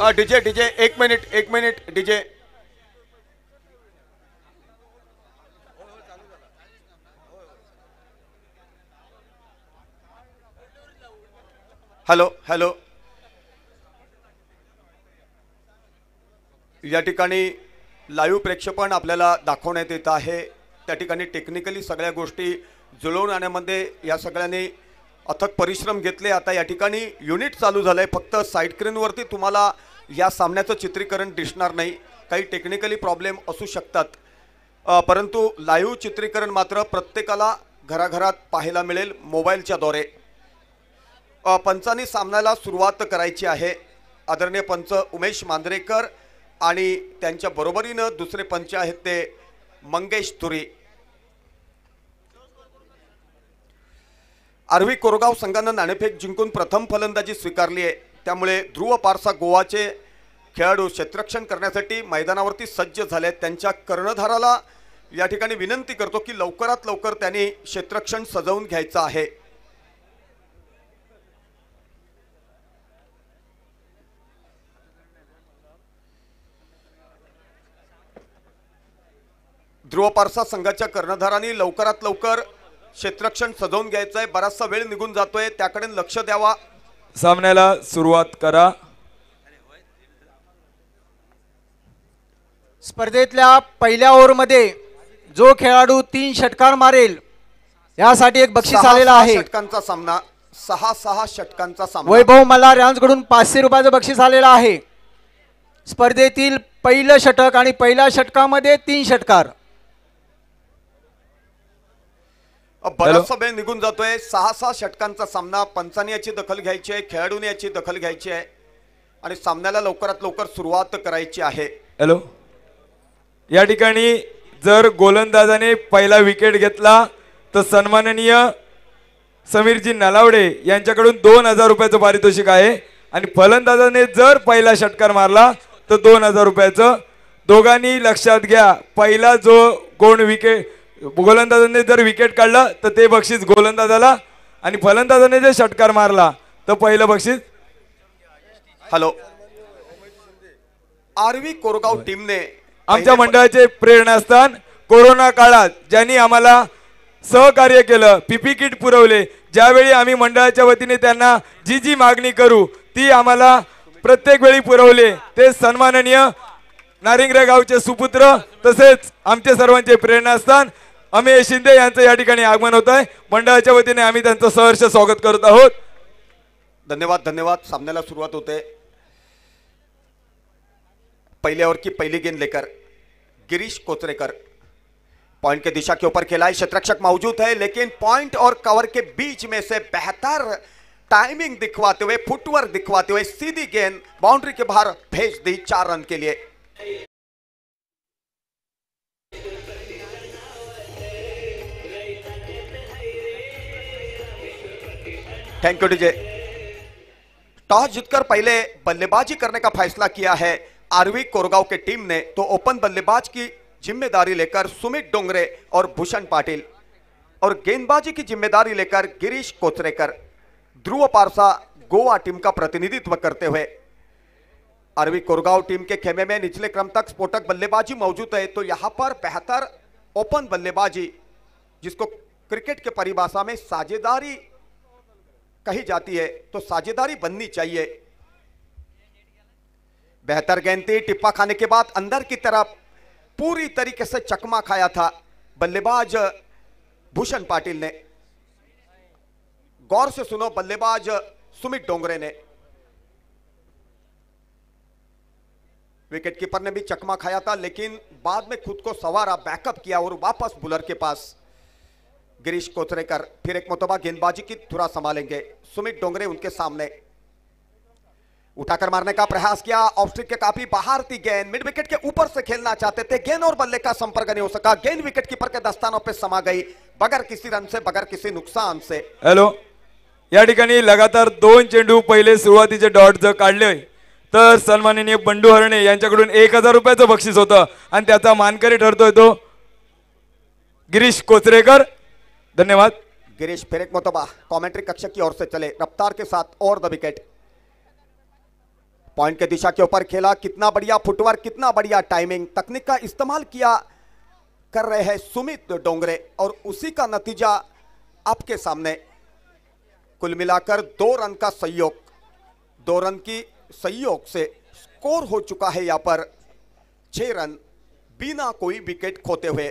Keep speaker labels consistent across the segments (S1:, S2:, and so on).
S1: DJ DJ एक minute एक minute DJ hello hello या ठिकाणी लाईव्ह प्रेक्षेपण आपल्याला दाखवण्यात येत आहे त्या ठिकाणी टेक्निकली सगळ्या गोष्टी जुळवून आणण्यामध्ये या सगळ्यांनी अथक परिश्रम घेतले आता या ठिकाणी युनिट चालू झालं आहे फक्त साईडस्क्रीनवरती तुम्हाला या सामन्याचं चित्रीकरण दिसणार नाही काही टेक्निकली प्रॉब्लेम असू शकतात परंतु लाईव्ह चित्रीकरण मात्र प्रत्येकाला घराघरात पाहायला मिळेल मोबाईलच्या द्वारे पंचांनी सामन्याला सुरुवात करायची आहे आदरणीय पंच उमेश मांद्रेकर आणि त्यांच्या बरोबरीनं दुसरे पंच आहेत ते मंगेश तुरी आरवी कोरगाव संघानं नाणेफेक जिंकून प्रथम फलंदाजी स्वीकारली आहे त्यामुळे ध्रुव पारसा गोवाचे खेळाडू क्षेत्ररक्षण करण्यासाठी मैदानावरती सज्ज झाले त्यांच्या कर्णधाराला या ठिकाणी विनंती करतो की लवकरात लवकर त्यांनी क्षेत्ररक्षण सजवून घ्यायचं आहे ध्रुवपारसा संघाच्या कर्णधारांनी लवकरात लवकर क्षेत्ररक्षण सजवून घ्यायचं आहे बराचसा वेळ निघून जातोय त्याकडे लक्ष द्यावा
S2: सामन्याला सुरुवात करा
S1: स्पर्धेतल्या पहिल्या ओव्हरमध्ये
S3: जो खेळाडू तीन षटकार मारेल यासाठी एक बक्षीस आलेला आहे
S1: षटकांचा सामना सहा सहा षटकांचा सामना वैभव
S3: मला रॅन्सकडून पाचशे रुपयाचं बक्षीस आलेलं आहे स्पर्धेतील पहिलं षटक आणि पहिल्या षटकामध्ये तीन षटकार
S1: बराचसा वेळ निघून जातोय सहा सहा षटकांचा सामना पंचाने याची दखल घ्यायची आहे खेळाडूने याची दखल घ्यायची आहे आणि सामन्याला लवकरात लवकर सुरुवात करायची आहे
S2: हॅलो या ठिकाणी जर गोलंदाजाने पहिला विकेट घेतला तर सन्माननीय समीरजी नलावडे यांच्याकडून दोन हजार रुपयाचं पारितोषिक आहे आणि फलंदाजाने जर पहिला षटकार मारला तर दोन हजार रुपयाचं दोघांनी लक्षात घ्या पहिला जो गोण विकेट गोलंदाजाने जर विकेट काढलं तर ते बक्षीस गोलंदाजाला आणि फलंदाजाने जर षटकार मारला तर पहिलं बक्षीस हॅलो
S1: आरवी कोरगाव टीमने आमच्या
S2: मंडळाचे प्रेरणास्थान कोरोना काळात ज्यांनी आम्हाला सहकार्य केलं पीपी किट पुरवले ज्यावेळी आम्ही मंडळाच्या वतीने त्यांना जी जी मागणी करू ती आम्हाला प्रत्येक वेळी पुरवले ते सन्माननीय नारिंगरे गावचे सुपुत्र तसेच आमच्या सर्वांचे प्रेरणास्थान अमेय शिंदे यांचं या ठिकाणी आगमन होत आहे मंडळाच्या वतीने आम्ही त्यांचं सहर्ष
S1: स्वागत करत आहोत धन्यवाद धन्यवाद सामन्याला सुरुवात होते पहिल्यावर की पहिली गेंद लेकर गिरीश कोतरेकर पॉइंट के दिशा के ऊपर खिलाड़ी शतरक्षक मौजूद है लेकिन पॉइंट और कवर के बीच में से बेहतर टाइमिंग दिखवाते हुए फुटवर्क दिखवाते हुए सीधी गेंद बाउंड्री के बाहर भेज दी चार रन के लिए थैंक यू डीजे टॉस जीतकर पहले बल्लेबाजी करने का फैसला किया है आरवी कोरगांव के टीम ने तो ओपन बल्लेबाज की जिम्मेदारी लेकर सुमित डोंगरे और भूषण पाटिल और गेंदबाजी की जिम्मेदारी लेकर गिरीश कोचरेकर ध्रुव पारसा गोवा टीम का प्रतिनिधित्व करते हुए अरवी कोरगांव टीम के खेमे में निचले क्रम तक स्फोटक बल्लेबाजी मौजूद है तो यहां पर बेहतर ओपन बल्लेबाजी जिसको क्रिकेट के परिभाषा में साझेदारी कही जाती है तो साझेदारी बननी चाहिए बेहतर गेंद थी टिप्पा खाने के बाद अंदर की तरफ पूरी तरीके से चकमा खाया था बल्लेबाज भूषण पाटिल ने गौर से सुनो बल्लेबाज सुमित डोंगरे ने विकेटकीपर ने भी चकमा खाया था लेकिन बाद में खुद को सवारा बैकअप किया और वापस बुलर के पास गिरीश कोतरेकर फिर एक मतबा गेंदबाजी की थोड़ा संभालेंगे सुमित डोंगरे उनके सामने उठाकर मारने का प्रयास किया ऑफ के काफी बाहर थी गेंद मिड विकेट के ऊपर से खेलना चाहते थे गेंद और बल्ले का संपर्क नहीं हो सका गेंद विकेट कीपर के दस्तानों पे समा गई बगैर किसी रन से बगैर किसी नुकसान से
S2: हेलो या ठिकाणी लगातार दोन चेंडू पहिले सुरुवातीचे डॉट जर काढले तर सन्माननीय बंडू हरणे यांच्याकडून एक हजार रुपयाचं बक्षीस होतं आणि त्याचा मानकरी ठरतोय तो
S1: गिरीश कोचरेकर धन्यवाद गिरीश फेरेक मोतोबा कॉमेंट्री कक्षक की ओर से चले रफ्तार के साथ और द विकेट पॉइंट के दिशा के ऊपर खेला कितना बढ़िया फुटवर कितना बढ़िया टाइमिंग तकनीक का इस्तेमाल किया कर रहे हैं सुमित डोंगरे और उसी का नतीजा आपके सामने कुल मिलाकर दो रन का सहयोग दो रन की सहयोग से स्कोर हो चुका है यहां पर छह रन बिना कोई विकेट खोते हुए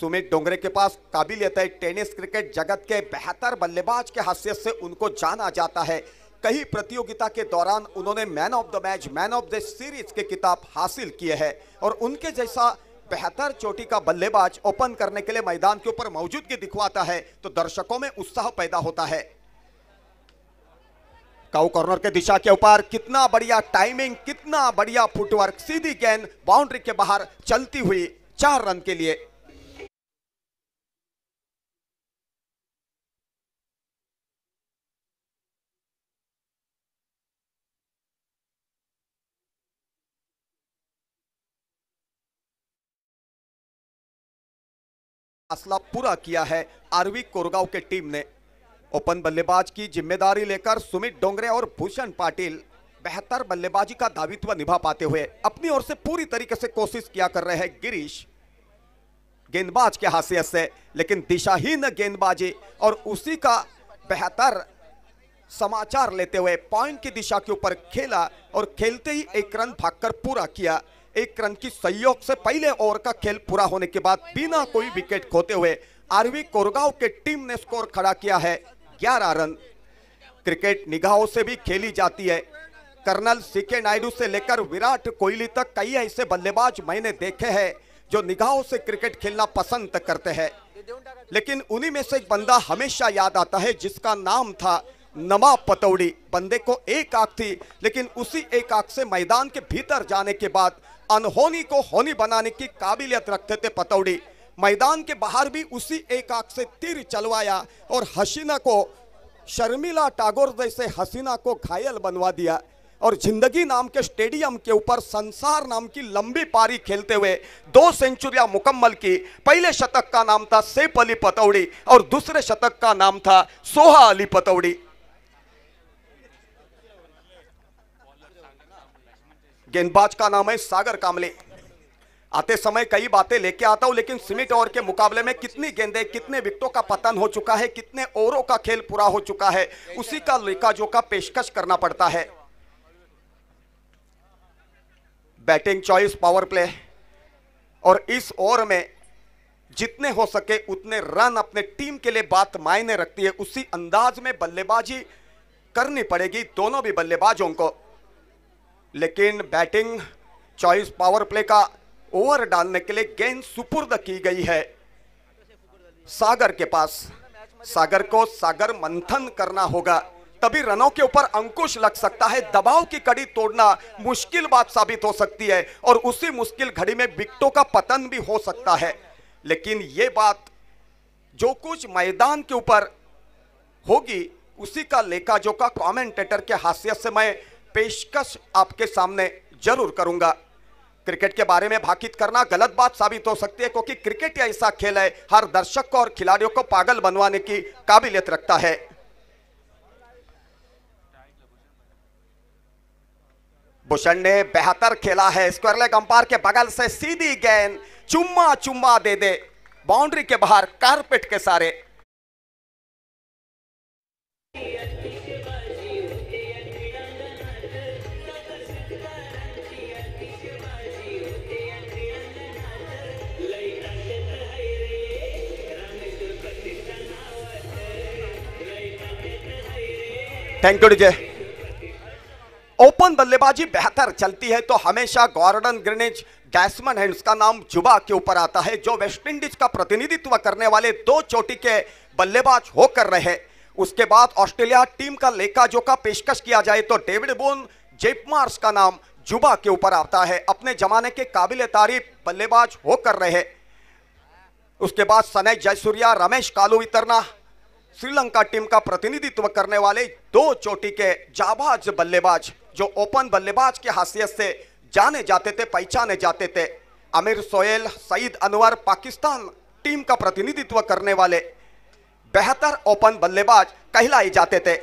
S1: सुमित डोंगरे के पास काबिलियत है टेनिस क्रिकेट जगत के बेहतर बल्लेबाज के हैसियत से उनको जाना जाता है कई प्रतियोगिता के दौरान उन्होंने man of the match man of the series के किताब हासिल किए हैं और उनके जैसा बेहतर चोटी का बल्लेबाज ओपन करने के लिए मैदान के ऊपर मौजूदगी दिखवाता है तो दर्शकों में उत्साह पैदा होता है काउ कॉर्नर के दिशा के ऊपर कितना बढ़िया टाइमिंग कितना बढ़िया फुटवर्क सीधी गेंद बाउंड्री के बाहर चलती हुई चार रन के लिए असला पूरा किया है आरवी कोरगांव के टीम ने ओपन बल्लेबाज की जिम्मेदारी लेकर सुमित डोंगरे और भूषण पाटिल बेहतर बल्लेबाजी का दावित्व निभा पाते हुए अपनी ओर से पूरी तरीके से कोशिश किया कर रहे हैं गिरीश गेंदबाज के हासियत से लेकिन दिशाहीन गेंदबाजी और उसी का बेहतर समाचार लेते हुए पॉइंट की दिशा के ऊपर खेला और खेलते ही एक रन भागकर पूरा किया एक रन की सहयोग से पहले ओवर का खेल पूरा होने के बाद बिना कोई विकेट खोते हुए आरवी कोरगांव के टीम ने स्कोर खड़ा किया है ग्यारह रन क्रिकेट निगाहों से भी खेली जाती है कर्नल सीके नायडू से लेकर विराट कोहली तक कई ऐसे बल्लेबाज मैंने देखे हैं जो निगाहों से क्रिकेट खेलना पसंद करते हैं लेकिन उन्हीं में से एक बंदा हमेशा याद आता है जिसका नाम था नमा पतौड़ी बंदे को एक आंख थी लेकिन उसी एक आंख से मैदान के भीतर जाने के बाद अनहोनी को होनी बनाने की काबिलियत रखते थे पतौड़ी मैदान के बाहर भी उसी एक आंख से तीर चलवाया और हसीना को शर्मिला टागोर जैसे हसीना को घायल बनवा दिया और जिंदगी नाम के स्टेडियम के ऊपर संसार नाम की लंबी पारी खेलते हुए दो सेंचुरियां मुकम्मल की पहले शतक का नाम था सेफ अली पतौड़ी और दूसरे शतक का नाम था सोहा अली पतौड़ी गेंदबाज का नाम है सागर कामले आते समय कई बातें लेके आता हूं लेकिन सिमिट ओवर के मुकाबले में कितनी गेंदे कितने विकटों का पतन हो चुका है कितने ओवरों का खेल पूरा हो चुका है उसी का लिकाजों का पेशकश करना पड़ता है बैटिंग चॉइस पावर प्ले और इस ओवर में जितने हो सके उतने रन अपने टीम के लिए बात मायने रखती है उसी अंदाज में बल्लेबाजी करनी पड़ेगी दोनों भी बल्लेबाजों को लेकिन बैटिंग चॉइस पावर प्ले का ओवर डालने के लिए गेंद सुपुर्द की गई है सागर के पास सागर को सागर मंथन करना होगा तभी रनों के ऊपर अंकुश लग सकता है दबाव की कड़ी तोड़ना मुश्किल बात साबित हो सकती है और उसी मुश्किल घड़ी में विकटों का पतन भी हो सकता है लेकिन ये बात जो कुछ मैदान के ऊपर होगी उसी का लेखा जोखा कॉमेंटेटर के हासियत से मैं पेशकश आपके सामने जरूर करूंगा क्रिकेट के बारे में भाकित करना गलत बात साबित हो सकती है क्योंकि क्रिकेट ऐसा खेल है हर दर्शक को और खिलाड़ियों को पागल बनवाने की काबिलियत रखता है भूषण ने बेहतर खेला है स्क्वायर लेग अंपायर के बगल से सीधी गेंद चुम्मा चुम्मा दे दे बाउंड्री के बाहर कारपेट के सारे थैंक यू डीजे ओपन बल्लेबाजी बेहतर चलती है तो हमेशा गॉर्डन ग्रेनेज डैसमन है उसका नाम जुबा के ऊपर आता है जो वेस्टइंडीज का प्रतिनिधित्व करने वाले दो चोटी के बल्लेबाज होकर रहे उसके बाद ऑस्ट्रेलिया टीम का लेखा जोखा पेशकश किया जाए तो डेविड बोन जेपमार्स का नाम जुबा के ऊपर आता है अपने जमाने के काबिल तारीफ बल्लेबाज होकर रहे उसके बाद सनय जयसूर्या रमेश कालू इतरना श्रीलंका टीम का प्रतिनिधित्व करने वाले दो चोटी के जाबाज बल्लेबाज जो ओपन बल्लेबाज के हासियत से जाने जाते थे पहचाने जाते थे आमिर सोहेल सईद अनवर पाकिस्तान टीम का प्रतिनिधित्व करने वाले बेहतर ओपन बल्लेबाज कहलाए जाते थे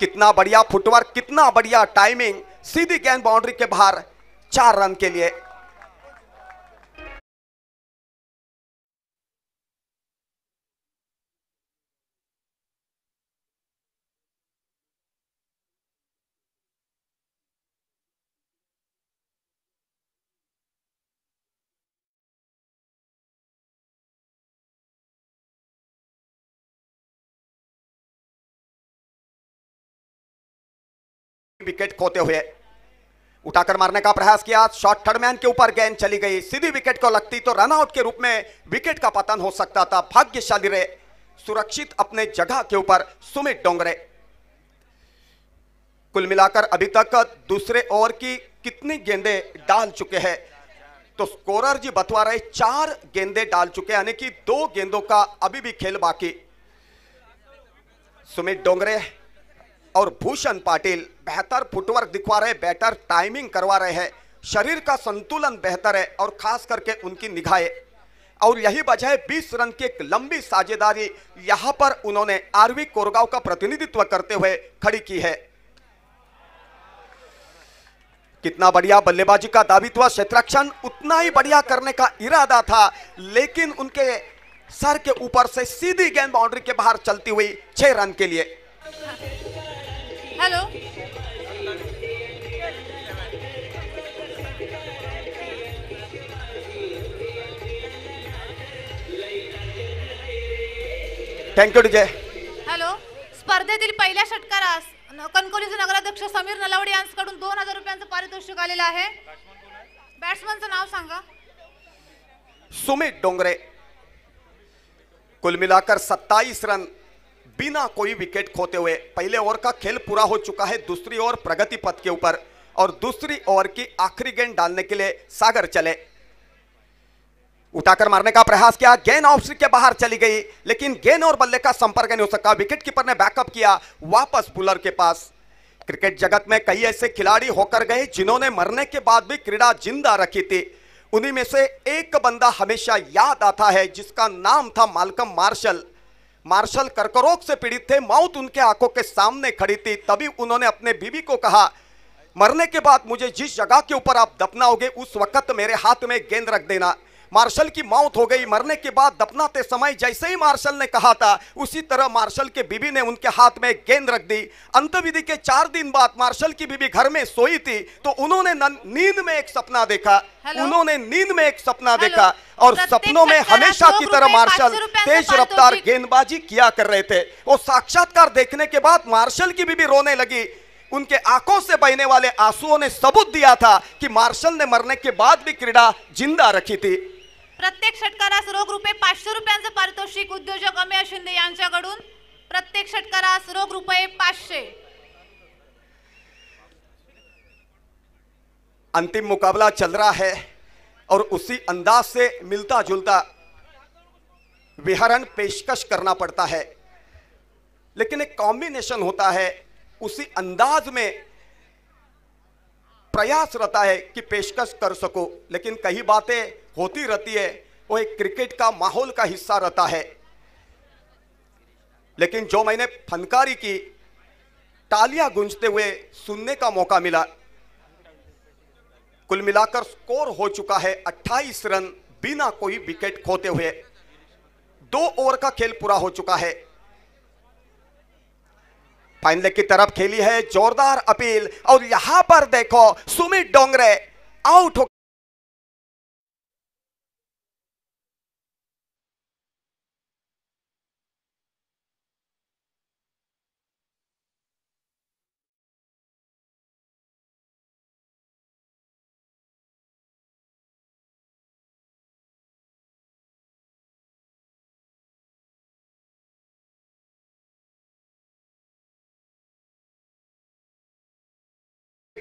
S1: कितना बढ़िया फुटवर्क कितना बढ़िया टाइमिंग सीधी गेंद बाउंड्री
S4: के बाहर चार रन के लिए विकेट खोते हुए
S1: उठाकर मारने का प्रयास किया शॉर्ट थर्ड मैन के ऊपर गेंद चली गई सीधी विकेट को लगती तो रनआउट के रूप में विकेट का पतन हो सकता था भाग्यशाली रहे सुरक्षित अपने जगह के ऊपर सुमित डोंगरे कुल मिलाकर अभी तक दूसरे ओवर की कितनी गेंदे डाल चुके हैं तो स्कोरर जी बतवा रहे चार गेंदे डाल चुके यानी कि दो गेंदों का अभी भी खेल बाकी सुमित डोंगरे और भूषण पाटिल बेहतर फुटवर्क दिखवा रहे बेहतर टाइमिंग करवा रहे हैं शरीर का संतुलन बेहतर है और खास करके उनकी निगाहें और यही वजह है बीस रन की एक लंबी साझेदारी यहां पर उन्होंने आरवी कोरगांव का प्रतिनिधित्व करते हुए खड़ी की है कितना बढ़िया बल्लेबाजी का दावित्व क्षेत्रक्षण उतना ही बढ़िया करने का इरादा था लेकिन उनके सर के ऊपर से सीधी गेंद बाउंड्री के बाहर चलती हुई छह रन के लिए हॅलो थँक्यू विजय
S5: हॅलो स्पर्धेतील पहिल्या षटकारास से नगर नगराध्यक्ष समीर नलावडे यांच्याकडून दोन हजार रुपयांचं पारितोषिक आलेलं आहे बॅट्समनचं नाव सांगा
S1: सुमित डोंगरे कुल मिलाकर 27 रन बिना कोई विकेट खोते हुए पहले ओवर का खेल पूरा हो चुका है दूसरी ओवर प्रगति पथ के ऊपर और दूसरी ओवर की आखिरी गेंद डालने के लिए सागर चले उठाकर मारने का प्रयास किया गेन ऑफ के बाहर चली गई लेकिन गेन और बल्ले का संपर्क नहीं हो सका विकेट कीपर ने बैकअप किया वापस बुलर के पास क्रिकेट जगत में कई ऐसे खिलाड़ी होकर गए जिन्होंने मरने के बाद भी क्रीड़ा जिंदा रखी थी उन्हीं में से एक बंदा हमेशा याद आता है जिसका नाम था मालकम मार्शल मार्शल कर्करोग से पीड़ित थे मौत उनके आंखों के सामने खड़ी थी तभी उन्होंने अपने बीबी को कहा मरने के बाद मुझे जिस जगह के ऊपर आप दफनाओगे उस वक्त मेरे हाथ में गेंद रख देना मार्शल की मौत हो गई मरने के बाद दफनाते समय जैसे ही मार्शल ने कहा था उसी तरह मार्शल के बीबी ने उनके हाथ में गेंद रख दी अंतविधि के चार दिन बाद मार्शल की बीबी घर में सोई थी तो उन्होंने नींद में एक सपना देखा उन्होंने नींद में एक सपना देखा और सपनों में हमेशा की तरह मार्शल तेज रफ्तार गेंदबाजी किया कर रहे थे वो साक्षात्कार देखने के बाद मार्शल की बीबी रोने लगी उनके आंखों से बहने वाले आंसुओं ने सबूत दिया था कि मार्शल ने मरने के बाद भी क्रीड़ा जिंदा रखी थी
S5: प्रत्येक षटकारास रोख रुपये पांचे रुपया पारितोषिक उद्योजक अमेय शिंदे प्रत्येक षटकारास रोख रुपये पांचे
S1: अंतिम मुकाबला चल रहा है और उसी अंदाज से मिलता जुलता विहरण पेशकश करना पड़ता है लेकिन एक कॉम्बिनेशन होता है उसी अंदाज में प्रयास रहता है कि पेशकश कर सको लेकिन कई बातें होती रहती है वो एक क्रिकेट का माहौल का हिस्सा रहता है लेकिन जो मैंने फनकारी की तालियां गूंजते हुए सुनने का मौका मिला कुल मिलाकर स्कोर हो चुका है 28 रन बिना कोई विकेट खोते हुए दो ओवर का खेल पूरा हो चुका है फाइनल की तरफ खेली है जोरदार अपील और यहां पर देखो सुमित
S4: डोंगरे आउट हो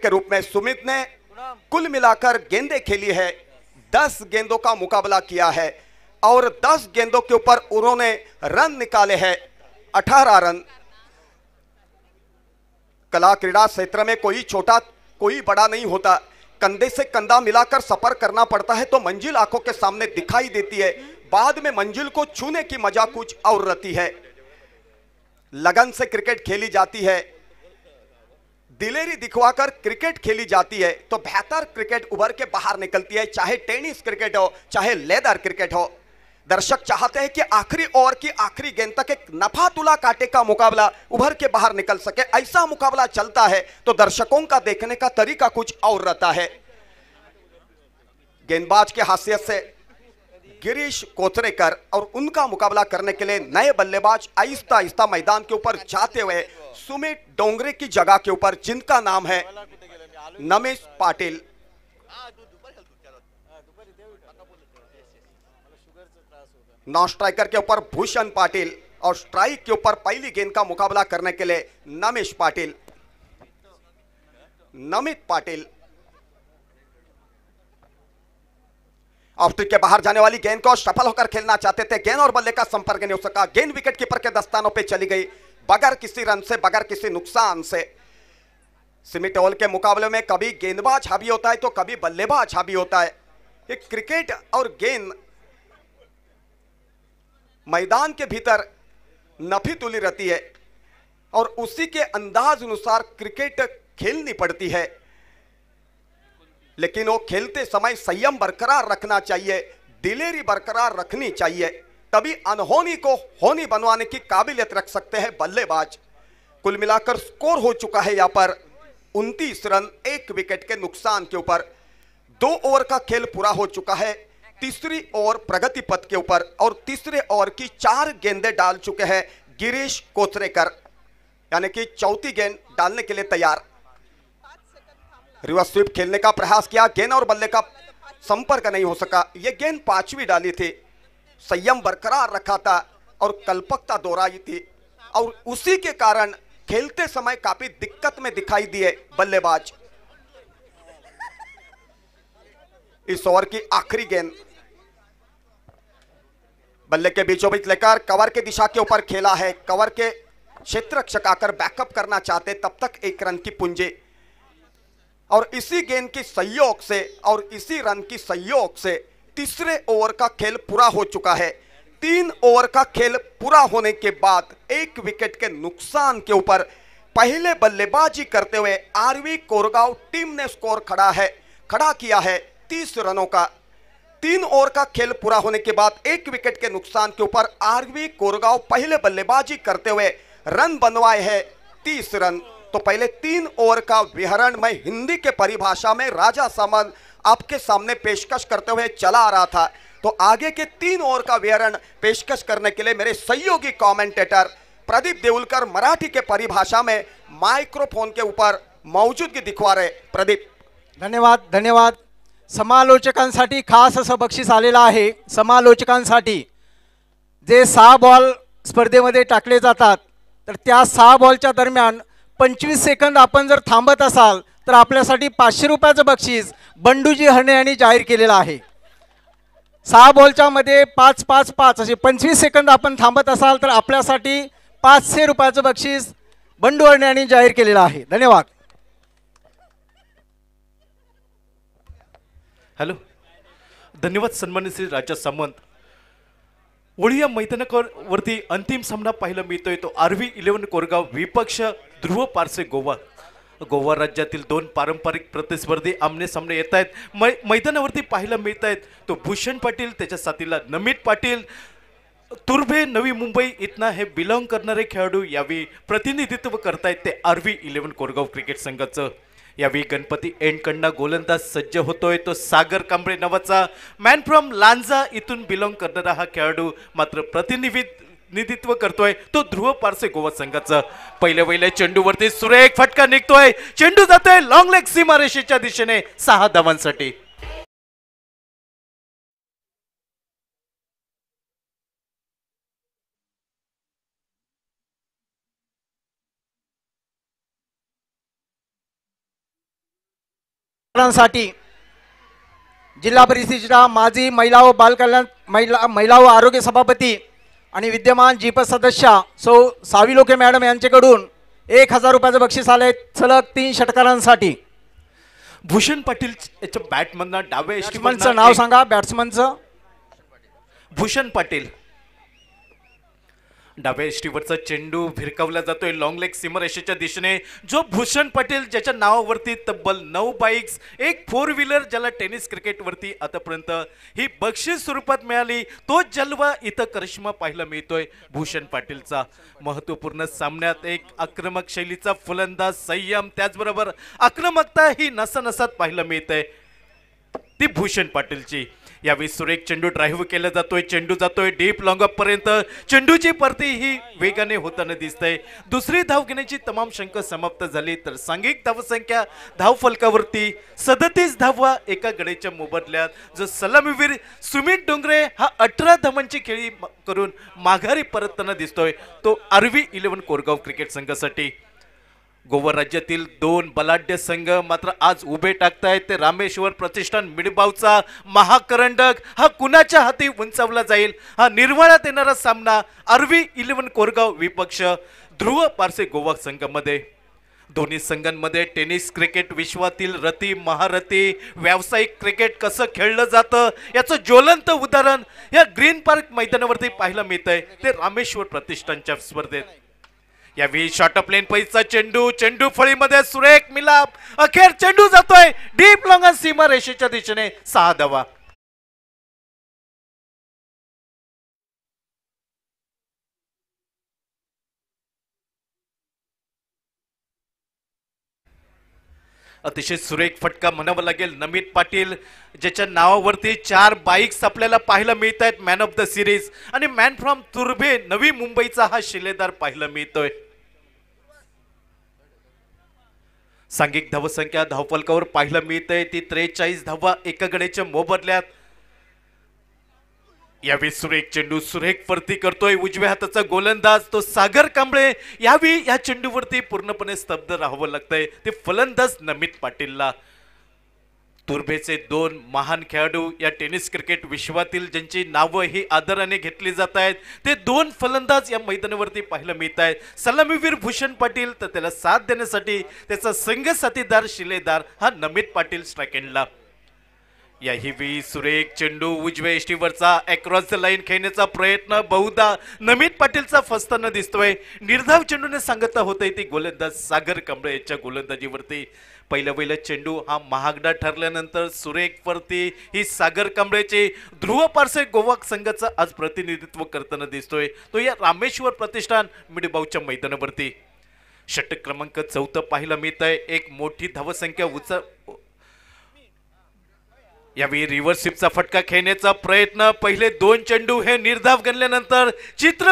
S4: के रूप में सुमित ने
S1: कुल मिलाकर गेंदे खेली है दस गेंदों का मुकाबला किया है और दस गेंदों के ऊपर उन्होंने रन निकाले हैं अठारह रन कला क्रीड़ा क्षेत्र में कोई छोटा कोई बड़ा नहीं होता कंधे से कंधा मिलाकर सफर करना पड़ता है तो मंजिल आंखों के सामने दिखाई देती है बाद में मंजिल को छूने की मजा कुछ और रहती है लगन से क्रिकेट खेली जाती है दिलेरी दिखवाकर क्रिकेट खेली जाती है तो बेहतर क्रिकेट उभर के बाहर निकलती है चाहे टेनिस क्रिकेट हो चाहे लेदर क्रिकेट हो दर्शक चाहते हैं कि आखिरी ओवर की आखिरी गेंद तक एक नफा तुला काटे का मुकाबला उभर के बाहर निकल सके ऐसा मुकाबला चलता है तो दर्शकों का देखने का तरीका कुछ और रहता है गेंदबाज के हासियत से गिरीश कोथरेकर और उनका मुकाबला करने के लिए नए बल्लेबाज आहिस्ता आहिस्ता मैदान के ऊपर जाते हुए सुमित डोंगरे की जगह के ऊपर जिनका नाम है नमेश पाटिल नॉन स्ट्राइकर के ऊपर भूषण पाटिल और स्ट्राइक के ऊपर पहली गेंद का मुकाबला करने के लिए नमेश पाटिल नमित पाटिल ऑफ तो के बाहर जाने वाली गेंद को सफल होकर खेलना चाहते थे गेंद और बल्ले का संपर्क नहीं हो सका गेंद विकेट कीपर के दस्तानों पे चली गई बगैर किसी रन से बगैर किसी नुकसान से सिमिट ओवल के मुकाबले में कभी गेंदबाज हावी होता है तो कभी बल्लेबाज हावी होता है एक क्रिकेट और गेंद मैदान के भीतर नफी तुली रहती है और उसी के अंदाज अनुसार क्रिकेट खेलनी पड़ती है लेकिन वो खेलते समय संयम बरकरार रखना चाहिए दिलेरी बरकरार रखनी चाहिए तभी अनहोनी को होनी बनवाने की काबिलियत रख सकते हैं बल्लेबाज कुल मिलाकर स्कोर हो चुका है यहाँ पर उनतीस रन एक विकेट के नुकसान के ऊपर दो ओवर का खेल पूरा हो चुका है तीसरी ओवर प्रगति पथ के ऊपर और तीसरे ओवर की चार गेंदे डाल चुके हैं गिरीश कोथरेकर यानी कि चौथी गेंद डालने के लिए तैयार रिवर्स स्वीप खेलने का प्रयास किया गेंद और बल्ले का संपर्क नहीं हो सका ये गेंद पांचवी डाली थी संयम बरकरार रखा था और कल्पकता दोहराई थी और उसी के कारण खेलते समय काफी दिक्कत में दिखाई दिए बल्लेबाज इस ओवर की आखिरी गेंद बल्ले के बीचों बीच लेकर कवर के दिशा के ऊपर खेला है कवर के क्षेत्र आकर बैकअप करना चाहते तब तक एक रन की पूंजी और इसी गेंद की सहयोग से और इसी रन की सहयोग से तीसरे ओवर का खेल पूरा हो चुका है तीन ओवर का खेल पूरा होने के बाद एक विकेट के नुकसान के ऊपर पहले बल्लेबाजी करते हुए आरवी कोरगांव टीम ने स्कोर खड़ा है खड़ा किया है तीस रनों का तीन ओवर का खेल पूरा होने के बाद एक विकेट के नुकसान के ऊपर आरवी कोरगांव पहले बल्लेबाजी करते हुए रन बनवाए हैं तीस रन तो पहले तीन ओवर का विहरण मैं हिंदी के परिभाषा में राजा सामंत आपके सामने पेशकश करते हुए चला आ रहा था तो आगे के तीन ओवर का विहरण पेशकश करने के लिए मेरे सहयोगी कमेंटेटर प्रदीप देउलकर मराठी के परिभाषा में माइक्रोफोन के ऊपर मौजूदगी दिखवा रहे प्रदीप
S3: धन्यवाद धन्यवाद समालोचकांसाठी खास असं बक्षीस आलेला आहे समालोचकांसाठी जे सहा बॉल स्पर्धेमध्ये टाकले जातात तर त्या सहा बॉलच्या दरम्यान पंचवीस सेकंद आपण जर थांबत असाल तर आपल्यासाठी पाचशे रुपयाचं बक्षीस बंडूजी हरणे यांनी जाहीर केलेलं आहे सहा बॉलच्या मध्ये पाच पाच पाच असे पंचवीस सेकंद आपण थांबत असाल तर आपल्यासाठी पाचशे रुपयाचं बक्षीस बंडू हरणे यांनी जाहीर केलेलं आहे धन्यवाद
S6: हॅलो धन्यवाद सन्मानित श्री राजा सामंत ओळिया मैदानावरती अंतिम सामना पाहायला मिळतोय तो आरव्ही इलेव्हन कोरगाव विपक्ष ध्रुव पारसे गोवा गोवा राज्यातील दोन पारंपरिक प्रतिस्पर्धी आमने सामने येत आहेत मै मैदानावरती पाहायला मिळत आहेत तो भूषण पाटील त्याच्या साथीला नमित पाटील तुर्भे नवी मुंबई इथना हे बिलॉंग करणारे खेळाडू यावेळी प्रतिनिधित्व करतायत ते आरव्ही इलेव्हन कोरगाव क्रिकेट संघाचं यावेळी गणपती एंडकडनं गोलंदाज सज्ज होतोय तो सागर कांबळे नावाचा मॅन फ्रॉम लांजा इथून बिलॉंग करणारा हा खेळाडू मात्र प्रतिनिधी निधित्व करतोय तो ध्रुव पारसे गोवा संघाचा पहिल्या पहिल्या चेंडूवरती सुरेख फटका निघतोय चेंडू जातोय लॉंग लेग सीमारेषेच्या दिशेने
S4: सहा धावांसाठी
S3: जिल्हा परिषदेच्या माजी महिला व बालकल्याण महिला महिला व आरोग्य सभापती आणि विद्यमान जीप सदस्य सौ सावी लोके मॅडम यांच्याकडून एक हजार रुपयाचं बक्षीस आलंय सलग तीन षटकारांसाठी भूषण पाटील
S6: याच्या बॅटमधनं डावे बॅट्समनचं नाव सांगा
S3: बॅट्समनचं
S6: भूषण पाटील डाव्या स्टीवरचा चेंडू भिरकावला जातोय लॉंग लेग सिमर एशेच्या दिशेने जो भूषण पटेल ज्याच्या नावावरती तब्बल नऊ बाईक्स एक फोर व्हीलर ज्याला टेनिस क्रिकेटवरती आतापर्यंत ही बक्षीस स्वरूपात मिळाली तो जलवा इथं करिश्मा पाहायला मिळतोय भूषण पाटीलचा महत्त्वपूर्ण सामन्यात एक आक्रमक शैलीचा फुलंदाज संयम त्याचबरोबर आक्रमकता ही नसानसात पाहायला मिळते ती भूषण पाटीलची यावेळी सुरेख चेंडू ड्राईव्ह केला जातोय चेंडू जातोय डीप अप पर्यंत चेंडूची परती ही वेगाने होताना दिसते दुसरी धाव घेण्याची तमाम शंका समाप्त झाली तर सांघिक धावसंख्या फलकावरती सदतीस धावा एका गडेच्या मोबदल्यात जो सलामीवीर सुमित डोंगरे हा अठरा धावांची खेळी करून माघारी परतताना दिसतोय तो आरवी इलेव्हन कोरगाव क्रिकेट संघासाठी गोवा राज्यातील दोन बलाढ्य संघ मात्र आज उभे टाकतायत ते रामेश्वर प्रतिष्ठान मिडबावचा महाकरंडक हा कुणाच्या हाती उंचावला जाईल हा निर्वाळ्यात येणारा सामना अरवी इलेव्हन कोरगाव विपक्ष ध्रुव पारसे गोवा संघामध्ये दोन्ही संघांमध्ये टेनिस क्रिकेट विश्वातील रती महारथी व्यावसायिक क्रिकेट कसं खेळलं जातं याचं ज्वलंत उदाहरण या ग्रीन पार्क मैदानावरती पाहायला मिळतंय ते रामेश्वर प्रतिष्ठानच्या स्पर्धेत यावेळी शॉर्ट प्लेन पैसा चेंडू चेंडू फळीमध्ये सुरेख मिलाप अखेर चेंडू जातोय डीप लॉंग
S4: सीमा रेषेच्या दिशेने सहा दवा
S6: अतिशय सुरेख फटका म्हणावा लागेल नमित पाटील ज्याच्या नावावरती चार बाईक्स आपल्याला पाहायला मिळत आहेत मॅन ऑफ द सिरीज आणि मॅन फ्रॉम तुर्भे नवी मुंबईचा हा शिलेदार पाहायला मिळतोय सांघिक धावसंख्या धावफलकावर पाहायला मिळतंय ती त्रेचाळीस धावा एका गड्याच्या मोबदल्यात यावेळी सुरेख चेंडू सुरेख परती करतोय उजव्या हाताचा गोलंदाज तो सागर कांबळे यावेळी या चेंडूवरती पूर्णपणे स्तब्ध राहावं लागतंय ते फलंदाज नमित पाटीलला तुर्भेचे दोन महान खेळाडू या टेनिस क्रिकेट विश्वातील ज्यांची नावं ही आदराने घेतली जात आहेत ते दोन फलंदाज या मैदानावरती पाहायला मिळत आहेत सलामीवीर भूषण पाटील तर त्याला साथ देण्यासाठी त्याचा संघ साथीदार शिलेदार हा नमित पाटील स्ट्रॅकेंडला या हिवी सुरेख चेंडू उजव्या एष्टीवरचा अक्रॉस द लाईन खेळण्याचा प्रयत्न बहुधा नमित पाटीलचा फसताना दिसतोय निर्धाव चेंडूने सांगितलं होतय ती गोलंदाज सागर कांबळे यांच्या गोलंदाजीवरती पहिलं पहिलं चेंडू हा महागडा ठरल्यानंतर सुरेख परती ही सागर कांबळेची ध्रुव पारसे गोवा संघाचं आज प्रतिनिधित्व करताना दिसतोय तो या रामेश्वर प्रतिष्ठान मिडबाऊच्या मैदानावरती षटक क्रमांक चौथं पाहायला मिळत आहे एक मोठी धावसंख्या उच यावेळी शिपचा फटका खेळण्याचा प्रयत्न पहिले दोन चेंडू हे निर्धाव गणल्यानंतर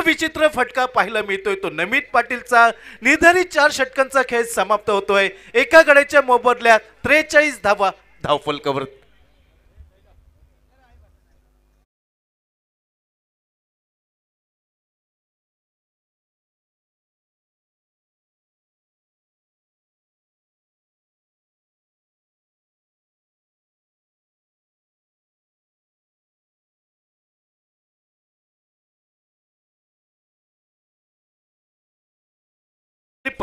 S6: विचित्र फटका पाहायला मिळतोय तो नमित पाटीलचा निर्धारित चार षटकांचा खेळ समाप्त होतोय एका गड्याच्या मोबदल्यात त्रेचाळीस धावा
S4: धावफलकावर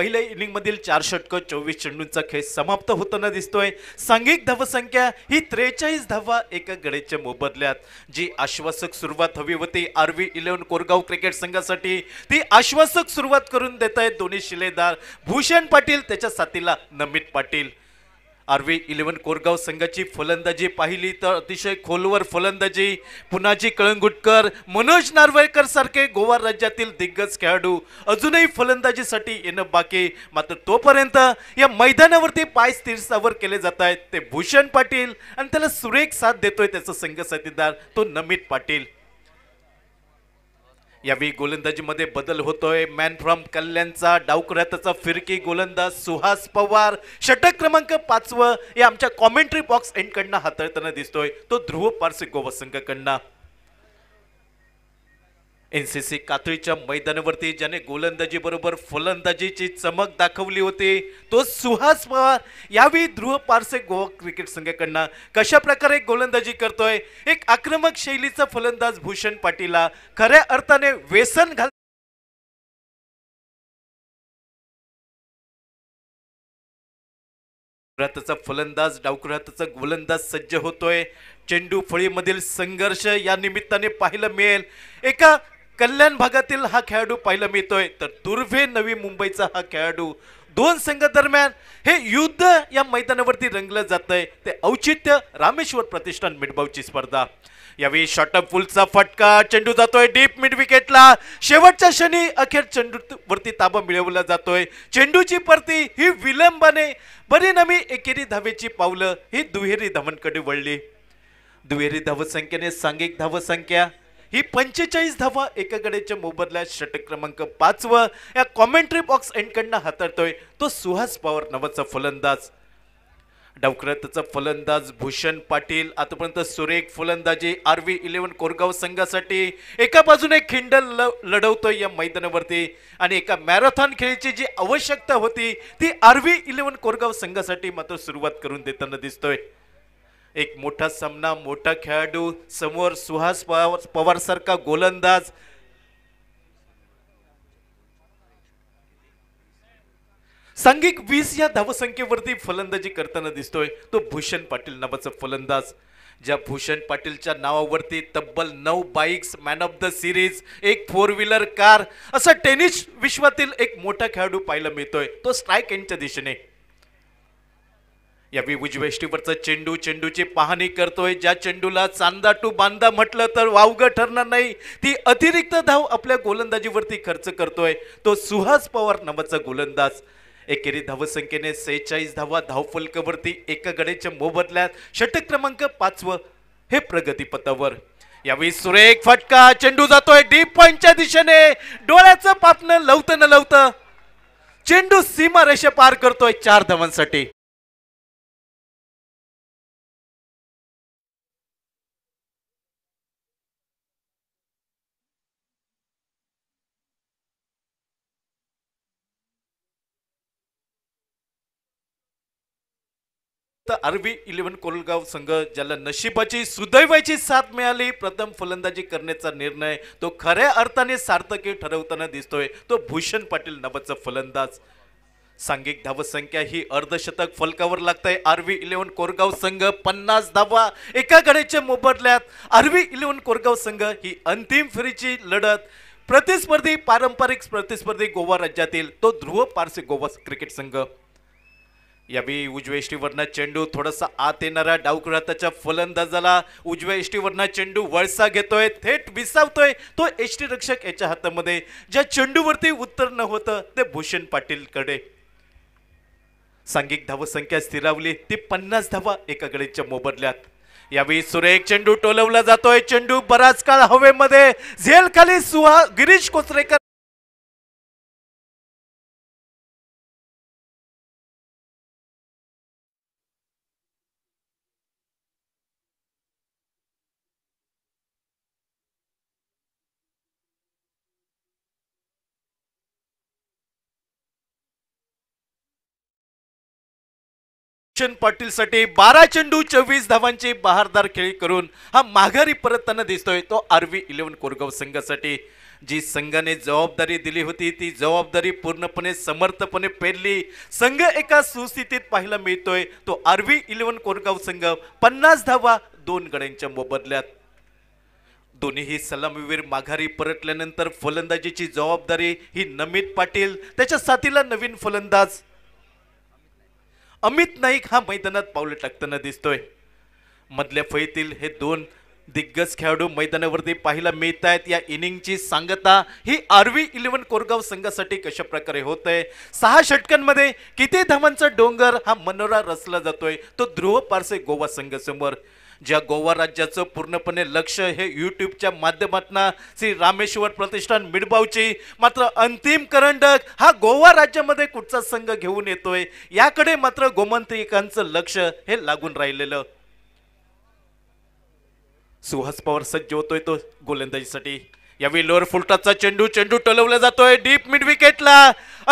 S4: पहिल्या मधील चार षटक चोवीस चेंडूंचा खेळ समाप्त होताना दिसतोय सांघिक धावसंख्या
S6: ही त्रेचाळीस धावा एका गडीच्या मोबदल्यात जी आश्वासक सुरुवात हवी होती R V eleven Koregaon cricket संघासाठी ती आश्वासक सुरुवात करून देत आहेत दोन्ही शिलेदार भूषण पाटील त्याच्या साथीला नमित पाटील आर्वी इलेव्हन कोरगाव संघाची फलंदाजी पाहिली तर अतिशय खोलवर फलंदाजी पुनाजी कळंगुटकर मनोज नार्वेकर सारखे गोवा राज्यातील दिग्गज खेळाडू अजूनही फलंदाजीसाठी येणं बाकी मात्र तोपर्यंत या मैदानावरती पाय स्थिरसावर केले जात आहेत ते भूषण पाटील आणि त्याला सुरेख साथ देतोय त्याचा संघ साथीदार तो नमित पाटील यावेळी गोलंदाजीमध्ये बदल होतोय मॅन फ्रॉम कल्याणचा डावकऱ्याचा फिरकी गोलंदाज सुहास पवार षटक क्रमांक पाचवं या आमच्या कॉमेंट्री बॉक्स एंड एंडकडनं हाताळताना दिसतोय तो Dhruv Parse Goa N C C कातळीच्या मैदानावरती ज्याने गोलंदाजीबरोबर फलंदाजीची चमक दाखवली होती तो सुहास पवार यावेळी ध्रुव पारसे गोवा क्रिकेट संघाकडनं कशा प्रकारे गोलंदाजी करतोय एक आक्रमक शैलीचा फलंदाज भूषण पाटीलला
S4: खऱ्या अर्थाने व्यसन घाल फलंदाज डावकर हाताचा
S6: गोलंदाज सज्ज होतोय चेंडू फळीमधील संघर्ष या निमित्ताने पाहायला मिळेल एका कल्याण भागातील हा खेळाडू पाहायला मिळतोय तर दुर्वे नवी मुंबईचा हा खेळाडू दोन संघादरम्यान हे युद्ध या मैदानावरती रंगलं जात आहे ते औचित्य रामेश्वर प्रतिष्ठान मिडबावची स्पर्धा यावेळी शॉर्टअप फुलचा फटका चेंडू जातोय डीप मिड विकेटला शेवटच्या क्षणी अखेर चेंडूवरती ताबा मिळवला जातोय चेंडूची परती ही विलंबाने परिणामी एकेरी धावेची पावलं ही दुहेरी धावांकडे वळली दुहेरी धावसंख्येने सांघिक धावसंख्या ही पंचेचाळीस धावा एकाकडेच्या मोबदल्यात षटक क्रमांक पाचवं या कॉमेंट्री बॉक्स एंडकडनं हाताळतोय तो सुहास पवार नावाचा फलंदाज डावकरातचा फलंदाज भूषण पाटील आतापर्यंत सुरेख फलंदाजी आर व्ही इलेव्हन कोरगाव संघासाठी एका बाजूने खिंडल लढवतोय या मैदानावरती आणि एका मॅरेथॉन खेळीची जी आवश्यकता होती ती आर व्ही इलेव्हन कोरगाव संघासाठी मात्र सुरुवात करून देताना दिसतोय एक मोठा सामना मोठा खेळाडू समोर सुहास पवार सारखा गोलंदाज सांघिक वीस या धावसंख्येवरती फलंदाजी करताना दिसतोय तो भूषण पाटील नावाचा फलंदाज ज्या भूषण पाटीलच्या नावावरती तब्बल नऊ bikes man of the series एक फोर व्हीलर कार असा टेनिस विश्वातील एक मोठा खेळाडू पाहायला मिळतोय तो स्ट्राईक एंडच्या दिशेने या उजवेष्टीवरचा चेंडू चेंडूची पाहणी करतोय ज्या चेंडूला चांदा टू बांधा म्हटलं तर वावग ठरणार नाही ती अतिरिक्त धाव आपल्या गोलंदाजीवरती खर्च करतोय तो सुहास पवार नावाचा गोलंदाज एकेरी धावसंख्येने सेहेचाळीस धावा धावफलकावरती एका गडेच्या मोबदल्यात षटक क्रमांक पाचवं हे प्रगतीपथावर यावेळी सुरेख फटका चेंडू जातोय डीप पॉईंटच्या दिशेने डोळ्याचं पापणं लवतं न लवतं चेंडू
S4: सीमा रेषे पार करतोय चार धावांसाठी
S6: तर अरबी इलेव्हन कोलगाव संघ ज्याला नशिबाची सुदैवाची साथ मिळाली प्रथम फलंदाजी करण्याचा निर्णय तो खऱ्या अर्थाने सार्थकी ठरवताना दिसतोय तो भूषण पाटील नावाचा फलंदाज सांघिक धावसंख्या ही अर्धशतक फलकावर लागतंय आरवी इलेव्हन कोरगाव संघ पन्नास धावा एका गड्याच्या मोबदल्यात आरवी इलेव्हन कोरगाव संघ ही अंतिम फेरीची लढत प्रतिस्पर्धी पारंपरिक प्रतिस्पर्धी गोवा राज्यातील तो ध्रुव पारसी गोवा क्रिकेट संघ यावेळी उजव्या इष्टीवरनं चेंडू थोडासा आत येणारा डावकुराताच्या फलंदाजाला उजव्या इष्टीवरनं चेंडू वळसा घेतोय थेट विसावतोय तो एष्टी रक्षक याच्या हातामध्ये ज्या चेंडूवरती उत्तर न होतं ते भूषण पाटीलकडे सांघिक धावसंख्या स्थिरावली ती पन्नास धावा एका गडीच्या मोबदल्यात यावेळी सुरेख चेंडू टोलवला जातोय चेंडू बराच काळ हवेमध्ये
S4: झेल खाली सुहा गिरीश कोचरेकर पाटील साठी बारा चेंडू
S6: चोवीस धावांची बहारदार खेळी करून हा माघारी परतताना दिसतोय तो आरवी इलेव्हन कोरगाव संघासाठी जी संघाने जबाबदारी दिली होती ती जबाबदारी पूर्णपणे समर्थपणे पेरली संघ एका सुस्थितीत पाहायला मिळतोय तो आरवी इलेव्हन कोरगाव संघ पन्नास धावा दोन गड्यांच्या मोबदल्यात दोन्हीही सलामीवीर माघारी परतल्यानंतर फलंदाजीची जबाबदारी ही नमित पाटील त्याच्या साथीला नवीन फलंदाज अमित नाईक हा मैदानात पावलं टाकताना दिसतोय मधल्या फळीतील हे दोन दिग्गज खेळाडू मैदानावरती पाहायला मिळत आहेत या इनिंगची सांगता ही आरवी इलेव्हन कोरगाव संघासाठी कशा प्रकारे होत आहे सहा षटकांमध्ये किती धमांचा डोंगर हा मनोरा रचला जातोय तो ध्रुव पारसे गोवा संघासमोर ज्या गोवा राज्याचं पूर्णपणे लक्ष हे यूट्यूबच्या माध्यमातून श्री रामेश्वर प्रतिष्ठान मिडबावची मात्र अंतिम करंडक हा गोवा राज्यामध्ये कुठचा संघ घेऊन येतोय याकडे मात्र गोमंत्रिकांचं लक्ष हे लागून राहिलेलं सुहास पवार सज्ज होतोय तो गोलंदाजीसाठी यावेळी लोअर फुलटाचा चेंडू चेंडू टलवला जातोय डीप मिड विकेटला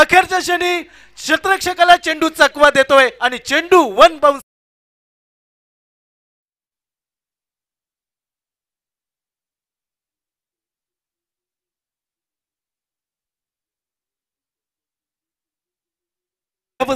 S6: अखेरच्या क्षणी
S4: क्षेत्रक्षकाला चेंडू चकवा देतोय आणि चेंडू वन बाउन्स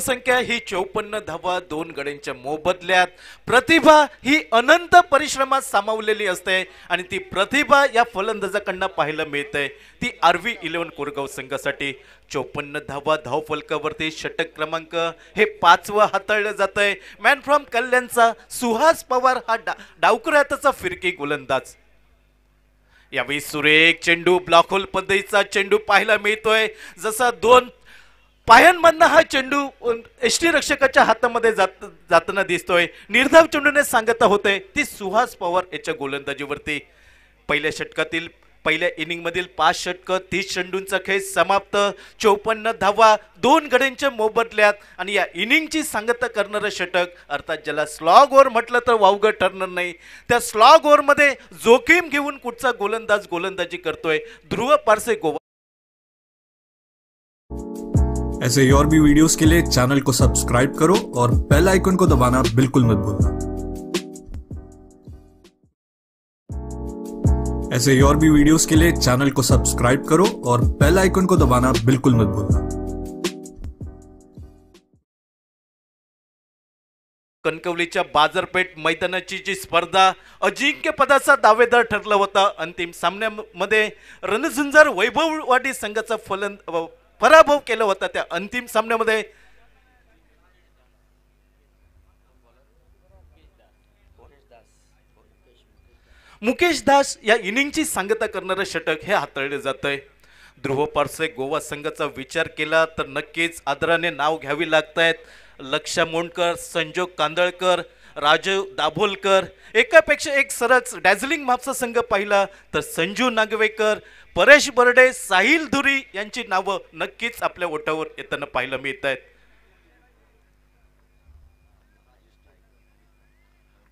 S6: संख्या ही चौपन्न धावा दोन गड्यांच्या मोबदल्यात प्रतिभा ही अनंत परिश्रमात सामावलेली असते आणि ती प्रतिभा या फलंदाजाकडनं पाहायला मिळते ती आरवी इलेव्हन कोरगाव संघासाठी चौपन्न धावा धावफलकावरती षटक क्रमांक हे पाचवं हाताळलं जात आहे मॅन फ्रॉम कल्याणचा सुहास पवार हा डा फिरकी गोलंदाज यावेळी सुरेख चेंडू ब्लॉक होल पद्धतीचा चेंडू पाहायला मिळतोय जसा दोन पायांमधनं हा चेंडू एस रक्षकाच्या हातामध्ये जात जाताना दिसतोय निर्धाव चेंडूने सांगता होते ती सुहास पवार याच्या गोलंदाजीवरती पहिल्या षटकातील पहिल्या इनिंगमधील पाच षटक तीस चेंडूंचा खेळ समाप्त चौपन्न धावा दोन गड्यांच्या मोबदल्यात आणि या इनिंगची सांगता करणारं षटक अर्थात ज्याला स्लॉग ओव्हर म्हटलं तर वावग ठरणार नाही त्या स्लॉग ओव्हरमध्ये जोखीम घेऊन कुठचा गोलंदाज गोलंदाजी करतोय ध्रुव पारसे गोवा
S2: ऐसे और भी वीडियोस के लिए चैनल को सब्सक्राइब करो और बेल आइकन को दबाना बिल्कुल मत भूलना
S6: ऐसे और भी वीडियोस के लिए
S4: चैनल को सब्सक्राइब करो और बेल आइकन को दबाना बिल्कुल मत भूलना
S6: कणकवलीच्या बाजारपेठ मैदानाची जी स्पर्धा अजिंक्य अजिंक्यपदाचा दावेदार ठरला होता अंतिम सामन्यामध्ये रणझुंजार वैभववाडी संघाचा फलन पराभव केला होता त्या अंतिम सामन्यामध्ये मुकेश दास या इनिंगची सांगता करणारं षटक हे हाताळलं जात आहे ध्रुव पारसे गोवा संघाचा विचार केला तर नक्कीच आदराने नाव घ्यावी लागत आहेत लक्षा मोंडकर संजोग कांदळकर राजीव दाभोलकर एकापेक्षा एक सरस डॅझलिंग मापसा संघ पाहिला तर संजू नागवेकर परेश बर्डे साहिल धुरी यांची नावं नक्कीच आपल्या ओटावर येताना पाहायला मिळत आहेत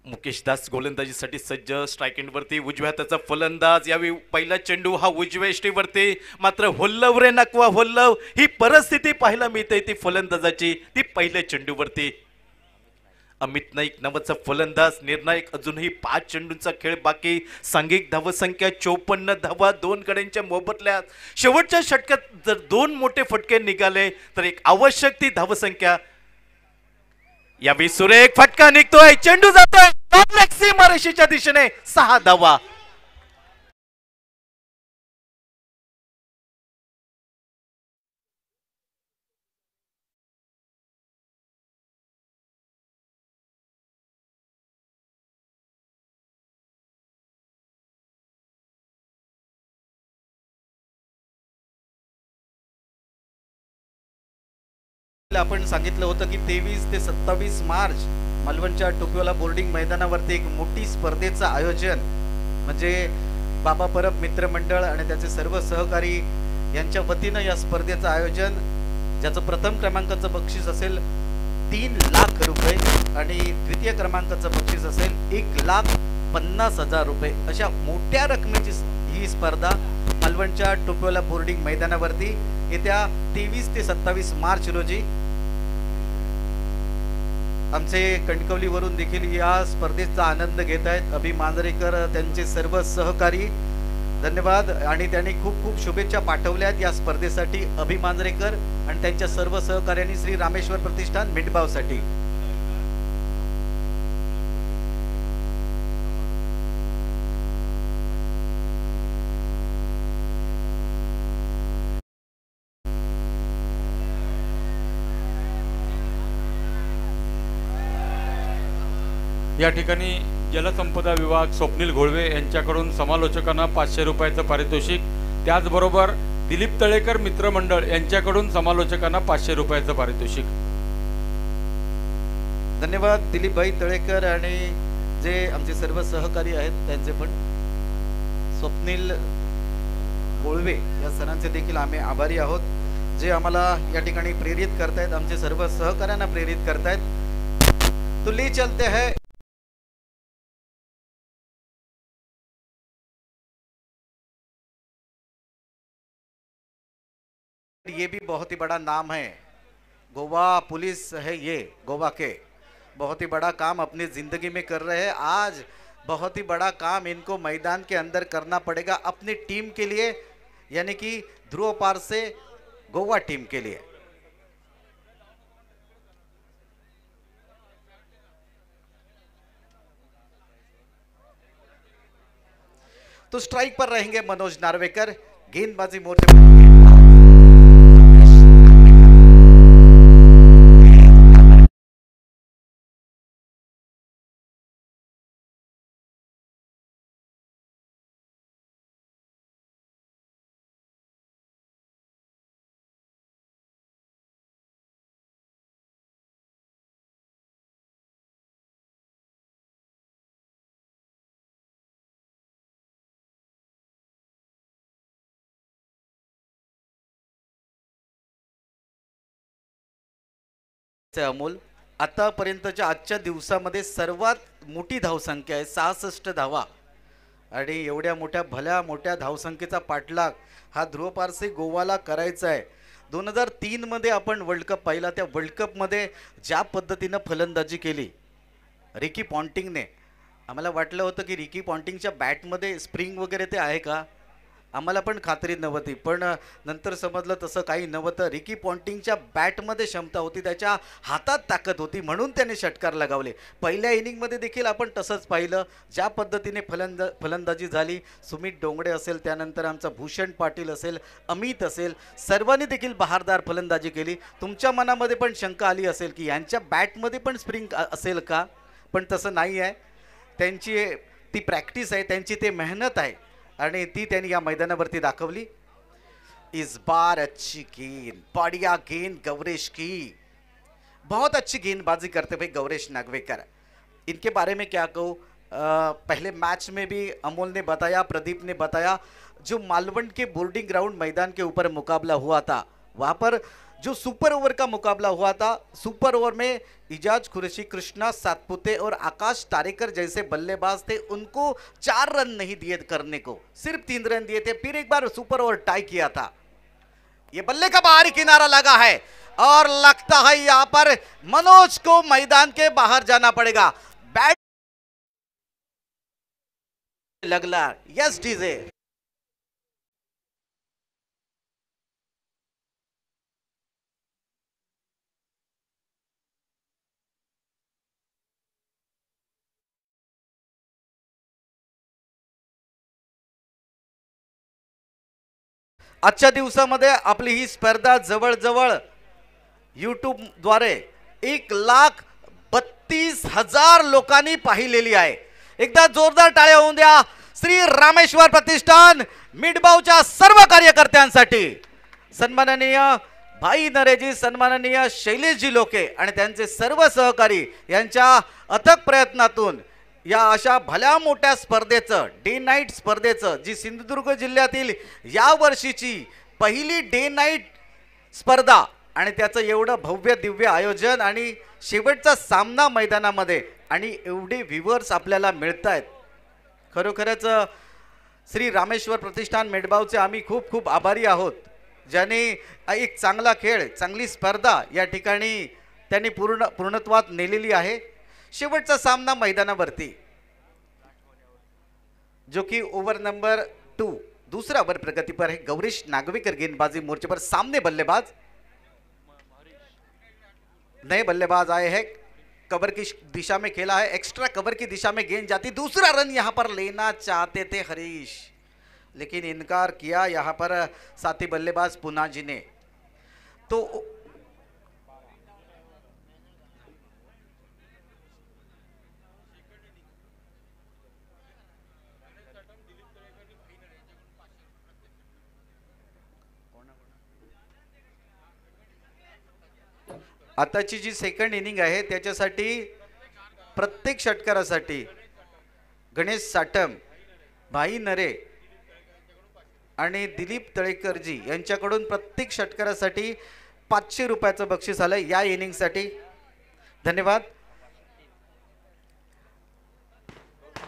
S6: मुकेश दास गोलंदाजीसाठी सज्ज स्ट्राईक एंडवरती उजव्या त्याचा फलंदाज यावेळी पहिला चेंडू हा उजव्या मात्र होल्लव रे नकवा होल्लव ही परिस्थिती पाहायला मिळते ती फलंदाजाची ती पहिल्या चेंडूवरती अमित नाईक नावाचा फलंदाज निर्णायक अजूनही पाच चेंडूंचा खेळ बाकी सांघिक धावसंख्या चोपन्न धावा दोन गड्यांच्या मोबदल्यात शेवटच्या षटकात जर दोन मोठे फटके निघाले तर एक आवश्यक ती धावसंख्या यावेळी सुरेख फटका निघतोय चेंडू जातोय
S4: दिशेने सहा धावा आपण सांगितलं होतं की तेवीस ते सत्तावीस मार्च मालवणच्या टोपीवाला बोर्डिंग मैदानावरती
S7: एक मोठी स्पर्धेचं आयोजन म्हणजे बाबा परब मित्रमंडळ आणि त्याचे सर्व सहकारी यांच्या वतीनं या स्पर्धेचं आयोजन ज्याचं प्रथम क्रमांकाचं बक्षीस असेल तीन लाख रुपये आणि द्वितीय क्रमांकाचं बक्षीस असेल एक लाख पन्नास हजार रुपये अशा मोठ्या रकमेची ही स्पर्धा मालवणच्या टोपोला बोर्डिंग मैदानावरती येत्या तेवीस ते सत्तावीस मार्च रोजी आमचे कणकवलीवरून देखील या स्पर्धेचा आनंद घेत आहेत अभि मांजरेकर त्यांचे सर्व सहकारी धन्यवाद आणि त्यांनी खूप खूप शुभेच्छा पाठवल्यात या स्पर्धेसाठी अभि मांजरेकर आणि त्यांच्या सर्व सहकार्यांनी श्री रामेश्वर प्रतिष्ठान मिठबावसाठी
S2: या ठिकाणी जलसंपदा विभाग स्वप्नील घोळवे यांच्याकडून समालोचकांना पाचशे रुपयाचं पारितोषिक त्याचबरोबर दिलीप तळेकर मित्रमंडळ यांच्याकडून समालोचकांना पाचशे रुपयाचं पारितोषिक
S7: धन्यवाद दिलीपभाई तळेकर आणि जे आमचे सर्व सहकारी आहेत त्यांचे पण स्वप्नील घोळवे या सरांचे देखील आम्ही आभारी आहोत जे आम्हाला या ठिकाणी प्रेरित करतायत
S4: आमचे सर्व सहकार्यांना प्रेरित करतायत तुली चलते है ये भी बहुत ही बड़ा नाम है
S7: गोवा पुलिस है ये गोवा के बहुत ही बड़ा काम अपनी ज़िंदगी में कर रहे हैं आज बहुत ही बड़ा काम इनको मैदान के अंदर करना पड़ेगा अपनी टीम के लिए यानी कि ध्रुव पार से गोवा टीम के लिए तो स्ट्राइक पर रहेंगे मनोज नार्वेकर गेंदबाजी
S4: मोर्चे अमोल आतापर्यंतच्या आजच्या दिवसामध्ये सर्वात मोठी
S7: धावसंख्या आहे सहासष्ट धावा आणि एवढ्या मोठ्या भल्या मोठ्या धावसंख्येचा पाठलाग हा ध्रुव गोवाला करायचा आहे दोन हजार तीनमध्ये आपण वर्ल्ड कप पाहिला त्या वर्ल्ड कपमध्ये ज्या पद्धतीनं फलंदाजी केली रिकी पॉन्टिंगने आम्हाला वाटलं होतं की रिकी पॉन्टिंगच्या बॅटमध्ये स्प्रिंग वगैरे ते आहे का आम्हाला पण खात्री नव्हती पण नंतर समजलं तसं काही नव्हतं रिकी पॉन्टिंगच्या बॅटमध्ये क्षमता होती त्याच्या हातात ताकद होती म्हणून त्याने षटकार लगावले पहिल्या इनिंगमध्ये देखील आपण तसंच पाहिलं ज्या पद्धतीने फलंदा फलंदाजी झाली सुमित डोंगडे असेल त्यानंतर आमचा भूषण पाटील असेल अमित असेल सर्वांनी देखील बहारदार फलंदाजी केली तुमच्या मनामध्ये पण शंका आली असेल की यांच्या बॅटमध्ये पण स्प्रिंग असेल का पण तसं नाही आहे त्यांची ती प्रॅक्टिस आहे त्यांची ते मेहनत आहे आणि ती त्यांनी या मैदानावरती दाखवली इस बार अच्छी गेंद बढ़िया गेंद गौरेश की बहुत अच्छी गेंदबाजी करते भाई गौरेश नागवेकर इनके बारे में क्या कहूँ पहले मैच में भी अमोल ने बताया प्रदीप ने बताया जो मालवण के बोर्डिंग ग्राउंड मैदान के ऊपर मुकाबला हुआ था वहाँ पर जो सुपर ओवर का मुकाबला हुआ था सुपर ओवर में इजाज खुरशी कृष्णा सातपुते और आकाश तारेकर जैसे बल्लेबाज थे उनको चार रन नहीं दिए करने को सिर्फ तीन रन दिए थे फिर एक बार सुपर ओवर टाई किया था ये बल्ले का बाहरी किनारा लगा है और लगता है यहां पर मनोज को मैदान के बाहर जाना पड़ेगा बैट लगला यस डीजे
S4: आजच्या दिवसामध्ये आपली ही स्पर्धा जवळजवळ
S7: युट्यूबद्वारे एक लाख बत्तीस हजार लोकांनी पाहिलेली आहे एकदा जोरदार टाळ्या होऊन द्या श्री रामेश्वर प्रतिष्ठान मिडबावच्या सर्व कार्यकर्त्यांसाठी सन्माननीय भाई नरेजी सन्माननीय शैलेशजी लोके आणि त्यांचे सर्व सहकारी यांच्या अथक प्रयत्नातून या अशा भल्या मोठ्या स्पर्धेचं डे नाईट स्पर्धेचं जी सिंधुदुर्ग जिल्ह्यातील या वर्षीची पहिली डे नाईट स्पर्धा आणि त्याचं एवढं भव्य दिव्य आयोजन आणि शेवटचा सामना मैदानामध्ये आणि एवढे व्ह्युअर्स आपल्याला मिळत आहेत खरोखरच श्री रामेश्वर प्रतिष्ठान मेडबावचे आम्ही खूप खूप आभारी आहोत ज्याने एक चांगला खेळ चांगली स्पर्धा या ठिकाणी त्यांनी पूर्ण पूर्णत्वात नेलेली आहे का सामना वरती जो कि ओवर नंबर टू दूसरा ओवर प्रगति पर है गौरीश नागवेकर गेंदबाजी मोर्चे पर सामने बल्लेबाज नए बल्लेबाज आए हैं कवर की दिशा में खेला है एक्स्ट्रा कवर की दिशा में गेंद जाती दूसरा रन यहां पर लेना चाहते थे हरीश लेकिन इनकार किया यहां पर साथी बल्लेबाज पुना जी ने तो आताची जी सेकंड इनिंग आहे त्याच्यासाठी प्रत्येक षटकारासाठी गणेश साटम भाई नरे आणि दिलीप तळेकरजी यांच्याकडून प्रत्येक षटकारासाठी पाचशे रुपयाचं बक्षीस आलं या इनिंगसाठी धन्यवाद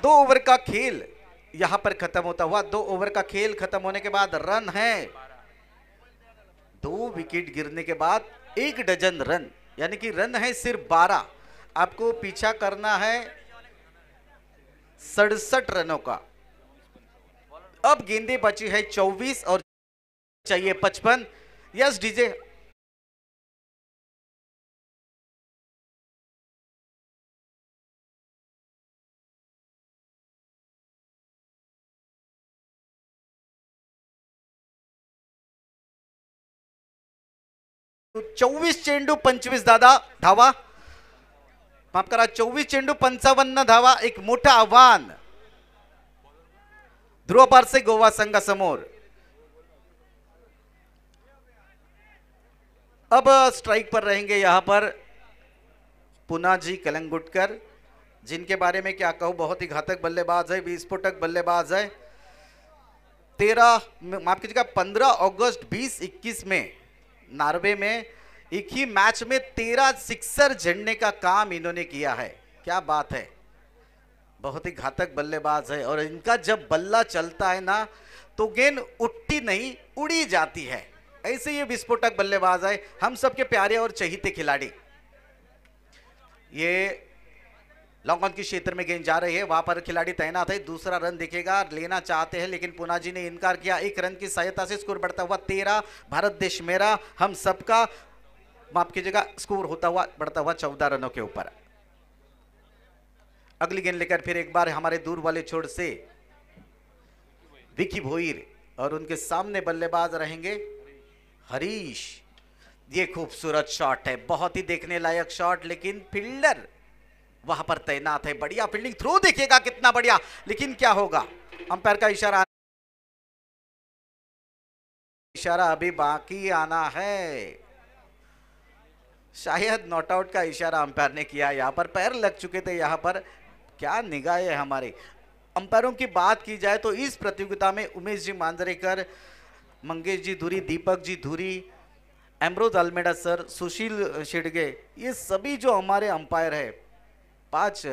S7: दो ओवर का खेल यहां पर खत्म होता हुआ दो ओवर का खेल खत्म होने के बाद रन है दो विकेट गिरने के बाद एक डजन रन यानी कि रन है सिर्फ बारह आपको पीछा करना है सड़सठ रनों का अब गेंदे बची है चौबीस
S4: और चाहिए पचपन यस डीजे चौवीस चेंडू
S7: पंचवीस दादा धावा माफ करा चौवीस चेंडू पंचावन धावा एक मोटा आवान ध्रुव पारसे गोवा समोर अब स्ट्राइक पर रहेंगे यहां पर पुना जी कलंगुटकर जिनके बारे में क्या कहूं बहुत ही घातक बल्लेबाज है विस्फोटक बल्लेबाज है तेरह माफ कीजिएगा पंद्रह अगस्त बीस इक्कीस में नार्वे में एक ही मैच में तेरह सिक्सर झंडने का काम इन्होंने किया है क्या बात है बहुत ही घातक बल्लेबाज है और इनका जब बल्ला चलता है ना तो गेंद उठती नहीं उड़ी जाती है ऐसे ये विस्फोटक बल्लेबाज है हम सबके प्यारे और चहीते खिलाड़ी ये लॉन्ग ऑन के क्षेत्र में गेंद जा रही है वहां पर खिलाड़ी तैनात है दूसरा रन देखेगा लेना चाहते हैं लेकिन पुनाजी ने इनकार किया एक रन की सहायता से स्कोर बढ़ता हुआ तेरह भारत देश मेरा हम सबका माफ कीजिएगा स्कोर होता हुआ बढ़ता हुआ चौदह रनों के ऊपर अगली गेंद लेकर फिर एक बार हमारे दूर वाले छोर से विकी भोईर और उनके सामने बल्लेबाज रहेंगे हरीश ये खूबसूरत शॉट है बहुत ही देखने लायक शॉट लेकिन फील्डर वहां पर तैनात है बढ़िया फील्डिंग थ्रो देखिएगा कितना बढ़िया लेकिन क्या होगा अंपायर का इशारा इशारा अभी बाकी आना है शायद नॉट आउट का इशारा अंपायर ने किया यहां पर पैर लग चुके थे यहां पर क्या निगाह है हमारी अंपायरों की बात की जाए तो इस प्रतियोगिता में उमेश जी मांजरेकर मंगेश जी धुरी दीपक जी धुरी एमरोज अल्मेडा सर सुशील शिडगे ये सभी जो हमारे अंपायर है पांच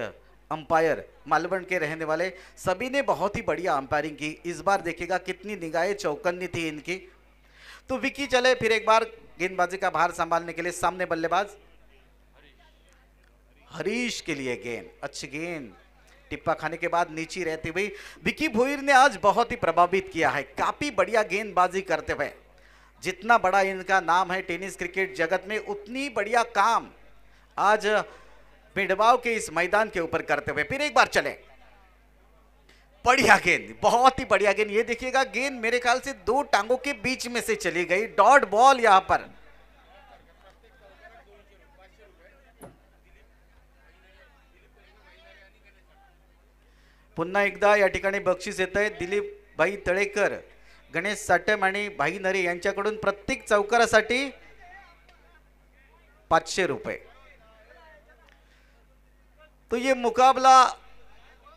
S7: अंपायर मालवण के रहने वाले सभी ने बहुत ही बढ़िया अंपायरिंग की इस बार देखिएगा कितनी निगाहें चौकन्नी थी इनकी तो विकी चले फिर एक बार गेंदबाजी का भार संभालने के लिए सामने बल्लेबाज हरीश के लिए गेंद अच्छी गेंद टिप्पा खाने के बाद नीची रहती हुई विकी भोईर ने आज बहुत ही प्रभावित किया है काफी बढ़िया गेंदबाजी करते हुए जितना बड़ा इनका नाम है टेनिस क्रिकेट जगत में उतनी बढ़िया काम आज भिड़वाव के इस मैदान के ऊपर करते हुए फिर एक बार चले बढ़िया गेंद बहुत ही बढ़िया गेंद ये देखिएगा गेंद मेरे ख्याल से दो टांगों के बीच में से चली गई डॉट बॉल यहां पर पुन्हा एकदा या ठिकाणी बक्षीस येत आहे दिलीप भाई तळेकर गणेश साटम आणि भाई नरे यांच्याकडून प्रत्येक चौकारासाठी पाचशे रुपये तो ये मुकाबला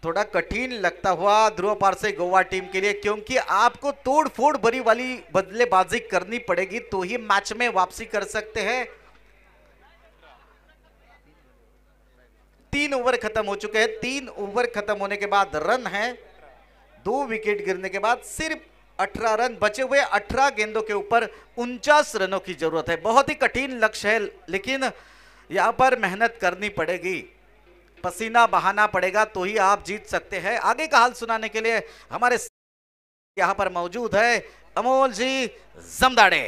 S7: थोड़ा कठिन लगता हुआ ध्रुव पार से गोवा टीम के लिए क्योंकि आपको तोड़ फोड़ भरी वाली बदलेबाजी करनी पड़ेगी तो ही मैच में वापसी कर सकते हैं तीन ओवर खत्म हो चुके हैं तीन ओवर खत्म होने के बाद रन है दो विकेट गिरने के बाद सिर्फ 18 रन बचे हुए 18 गेंदों के ऊपर उनचास रनों की जरूरत है बहुत ही कठिन लक्ष्य है लेकिन यहां पर मेहनत करनी पड़ेगी पसीना बहाना पड़ेगा तो ही आप जीत सकते हैं आगे का हाल सुनाने के लिए हमारे यहाँ पर मौजूद है
S4: अमोल जी जमदाड़े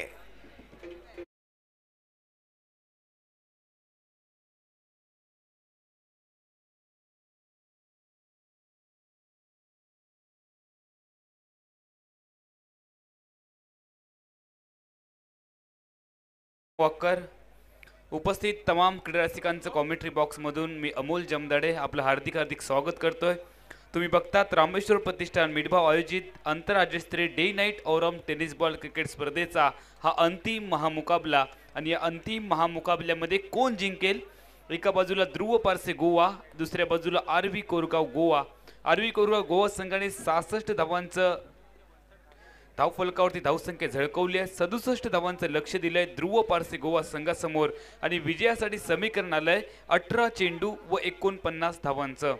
S4: वॉकर उपस्थित
S5: तमाम क्रीडा रसिकांचं कॉमेंट्री बॉक्समधून मी अमोल जमदाडे आपलं हार्दिक हार्दिक स्वागत करतोय तुम्ही बघतात रामेश्वर प्रतिष्ठान मिडभाव आयोजित आंतरराज्यस्तरीय डे नाईट ओरम टेनिस बॉल क्रिकेट स्पर्धेचा हा अंतिम महामुकाबला आणि या अंतिम महामुकाबल्यामध्ये कोण जिंकेल एका बाजूला ध्रुव पारसे गोवा दुसऱ्या बाजूला आरवी कोरगाव गोवा आरवी कोरगाव गोवा संघाने सहासष्ट धावांचं धाव फलकावरती धावसंख्या झळकवली आहे सदुसष्ट धावांचं लक्ष दिलं आहे ध्रुव पारसे गोवा संघासमोर आणि विजयासाठी समीकरण आलंय अठरा चेंडू व एकोणपन्नास धावांचं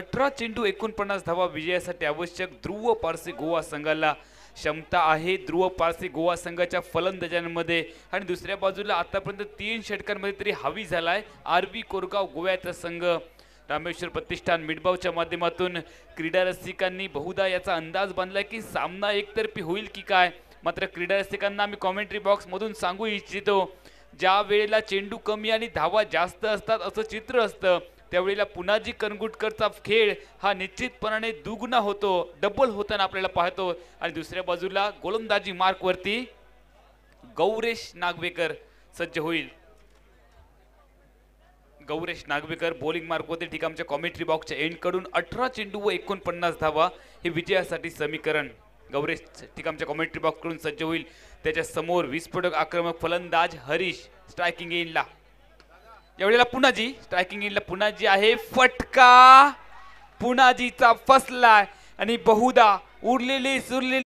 S5: अठरा चेंडू एकोणपन्नास धावा विजयासाठी आवश्यक ध्रुव पारसे गोवा संघाला क्षमता आहे ध्रुव पारसे गोवा संघाच्या फलंदाजांमध्ये आणि दुसऱ्या बाजूला आतापर्यंत तीन षटकांमध्ये तरी हावी झाला आहे कोरगाव गोव्याचा संघ रामेश्वर प्रतिष्ठान मिडबावच्या माध्यमातून क्रीडा रसिकांनी बहुधा याचा अंदाज बांधला की सामना एकतर्फी होईल की काय मात्र क्रीडा रसिकांना आम्ही कॉमेंट्री बॉक्समधून सांगू इच्छितो ज्या वेळेला चेंडू कमी आणि धावा जास्त असतात असं चित्र असतं त्यावेळेला पुनाजी कनगुटकरचा खेळ हा निश्चितपणाने दुगुणा होतो डबल होताना आपल्याला पाहतो आणि दुसऱ्या बाजूला गोलंदाजी मार्कवरती गौरेश नागवेकर सज्ज होईल गौरेश नागवेकर बॉलिंग होते ठीक आमच्या कॉमेंट्री बॉक्सच्या कडून अठरा चेंडू व एकोणपन्नास धावा हे विजयासाठी समीकरण गौरेश ठीक आमच्या कॉमेंट्री कडून सज्ज होईल त्याच्या समोर विस्फोटक आक्रमक फलंदाज हरीश स्ट्रायकिंग इनला यावेळेला पुनाजी स्ट्रायकिंग इनला पुनाजी आहे फटका
S4: पुनाजीचा फसलाय आणि बहुदा उरलेले सुरलेले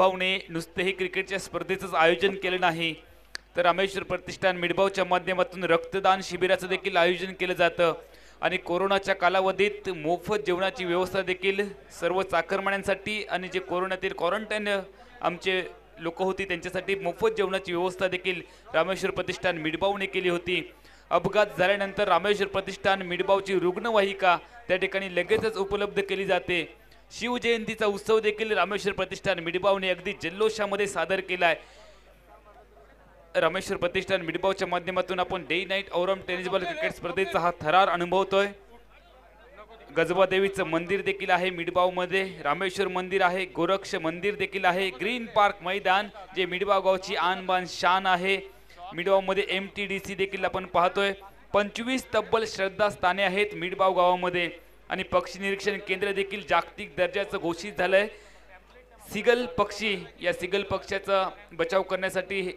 S4: मिडबावने नुसतेही क्रिकेटच्या स्पर्धेचंच आयोजन केलं नाही तर रामेश्वर
S5: प्रतिष्ठान मिडबावच्या माध्यमातून रक्तदान शिबिराचं देखील आयोजन केलं जातं आणि कोरोनाच्या कालावधीत मोफत जेवणाची व्यवस्था देखील सर्व चाकरमान्यांसाठी आणि जे कोरोनातील क्वारंटाईन आमचे लोक होती त्यांच्यासाठी मोफत जेवणाची व्यवस्था देखील रामेश्वर प्रतिष्ठान मिडबावने केली होती अपघात झाल्यानंतर रामेश्वर प्रतिष्ठान मिडबावची रुग्णवाहिका त्या ठिकाणी लगेचच उपलब्ध केली जाते शिवजयंतीचा उत्सव देखील रामेश्वर प्रतिष्ठान मिडबावने अगदी जल्लोषामध्ये सादर केला आहे रामेश्वर प्रतिष्ठान मिडबावच्या माध्यमातून आपण डे नाईट औरम टेनिस बॉल क्रिकेट स्पर्धेचा हा थरार अनुभवतोय गजबादेवीचं मंदिर देखील आहे मिडबावमध्ये रामेश्वर मंदिर आहे गोरक्ष मंदिर देखील आहे ग्रीन पार्क मैदान जे मिडबाव गावची आनबान शान आहे मिडबावमध्ये एम टी डी सी देखील आपण पाहतोय पंचवीस तब्बल श्रद्धास्थाने आहेत मिडबाव गावामध्ये आणि पक्षी निरीक्षण केंद्र देखील जागतिक दर्जाचं घोषित झालंय सिगल पक्षी या सिगल पक्ष्याचा बचाव करण्यासाठी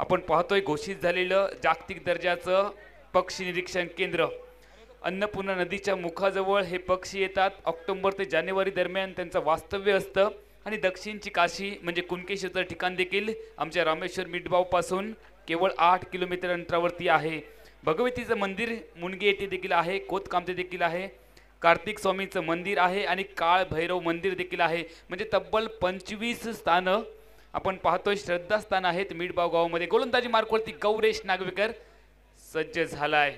S5: आपण पाहतोय घोषित झालेलं जागतिक दर्जाचं पक्षी निरीक्षण केंद्र अन्नपूर्णा नदीच्या मुखाजवळ हे पक्षी येतात ऑक्टोंबर ते जानेवारी दरम्यान त्यांचं वास्तव्य असतं आणि दक्षिणची काशी म्हणजे कुणकेश्वरचं ठिकाण देखील आमच्या रामेश्वर पासून केवळ आठ किलोमीटर अंतरावरती आहे भगवतीचं मंदिर मुणगे येथे देखील आहे कोतकामते देखील आहे कार्तिक स्वामीचं मंदिर आहे आणि काळ भैरव मंदिर देखील आहे म्हणजे तब्बल पंचवीस स्थान आपण पाहतोय श्रद्धास्थान आहेत मिडबाव गावामध्ये गोलंदाजी मार्कवरती गौरेश नागवेकर सज्ज झालाय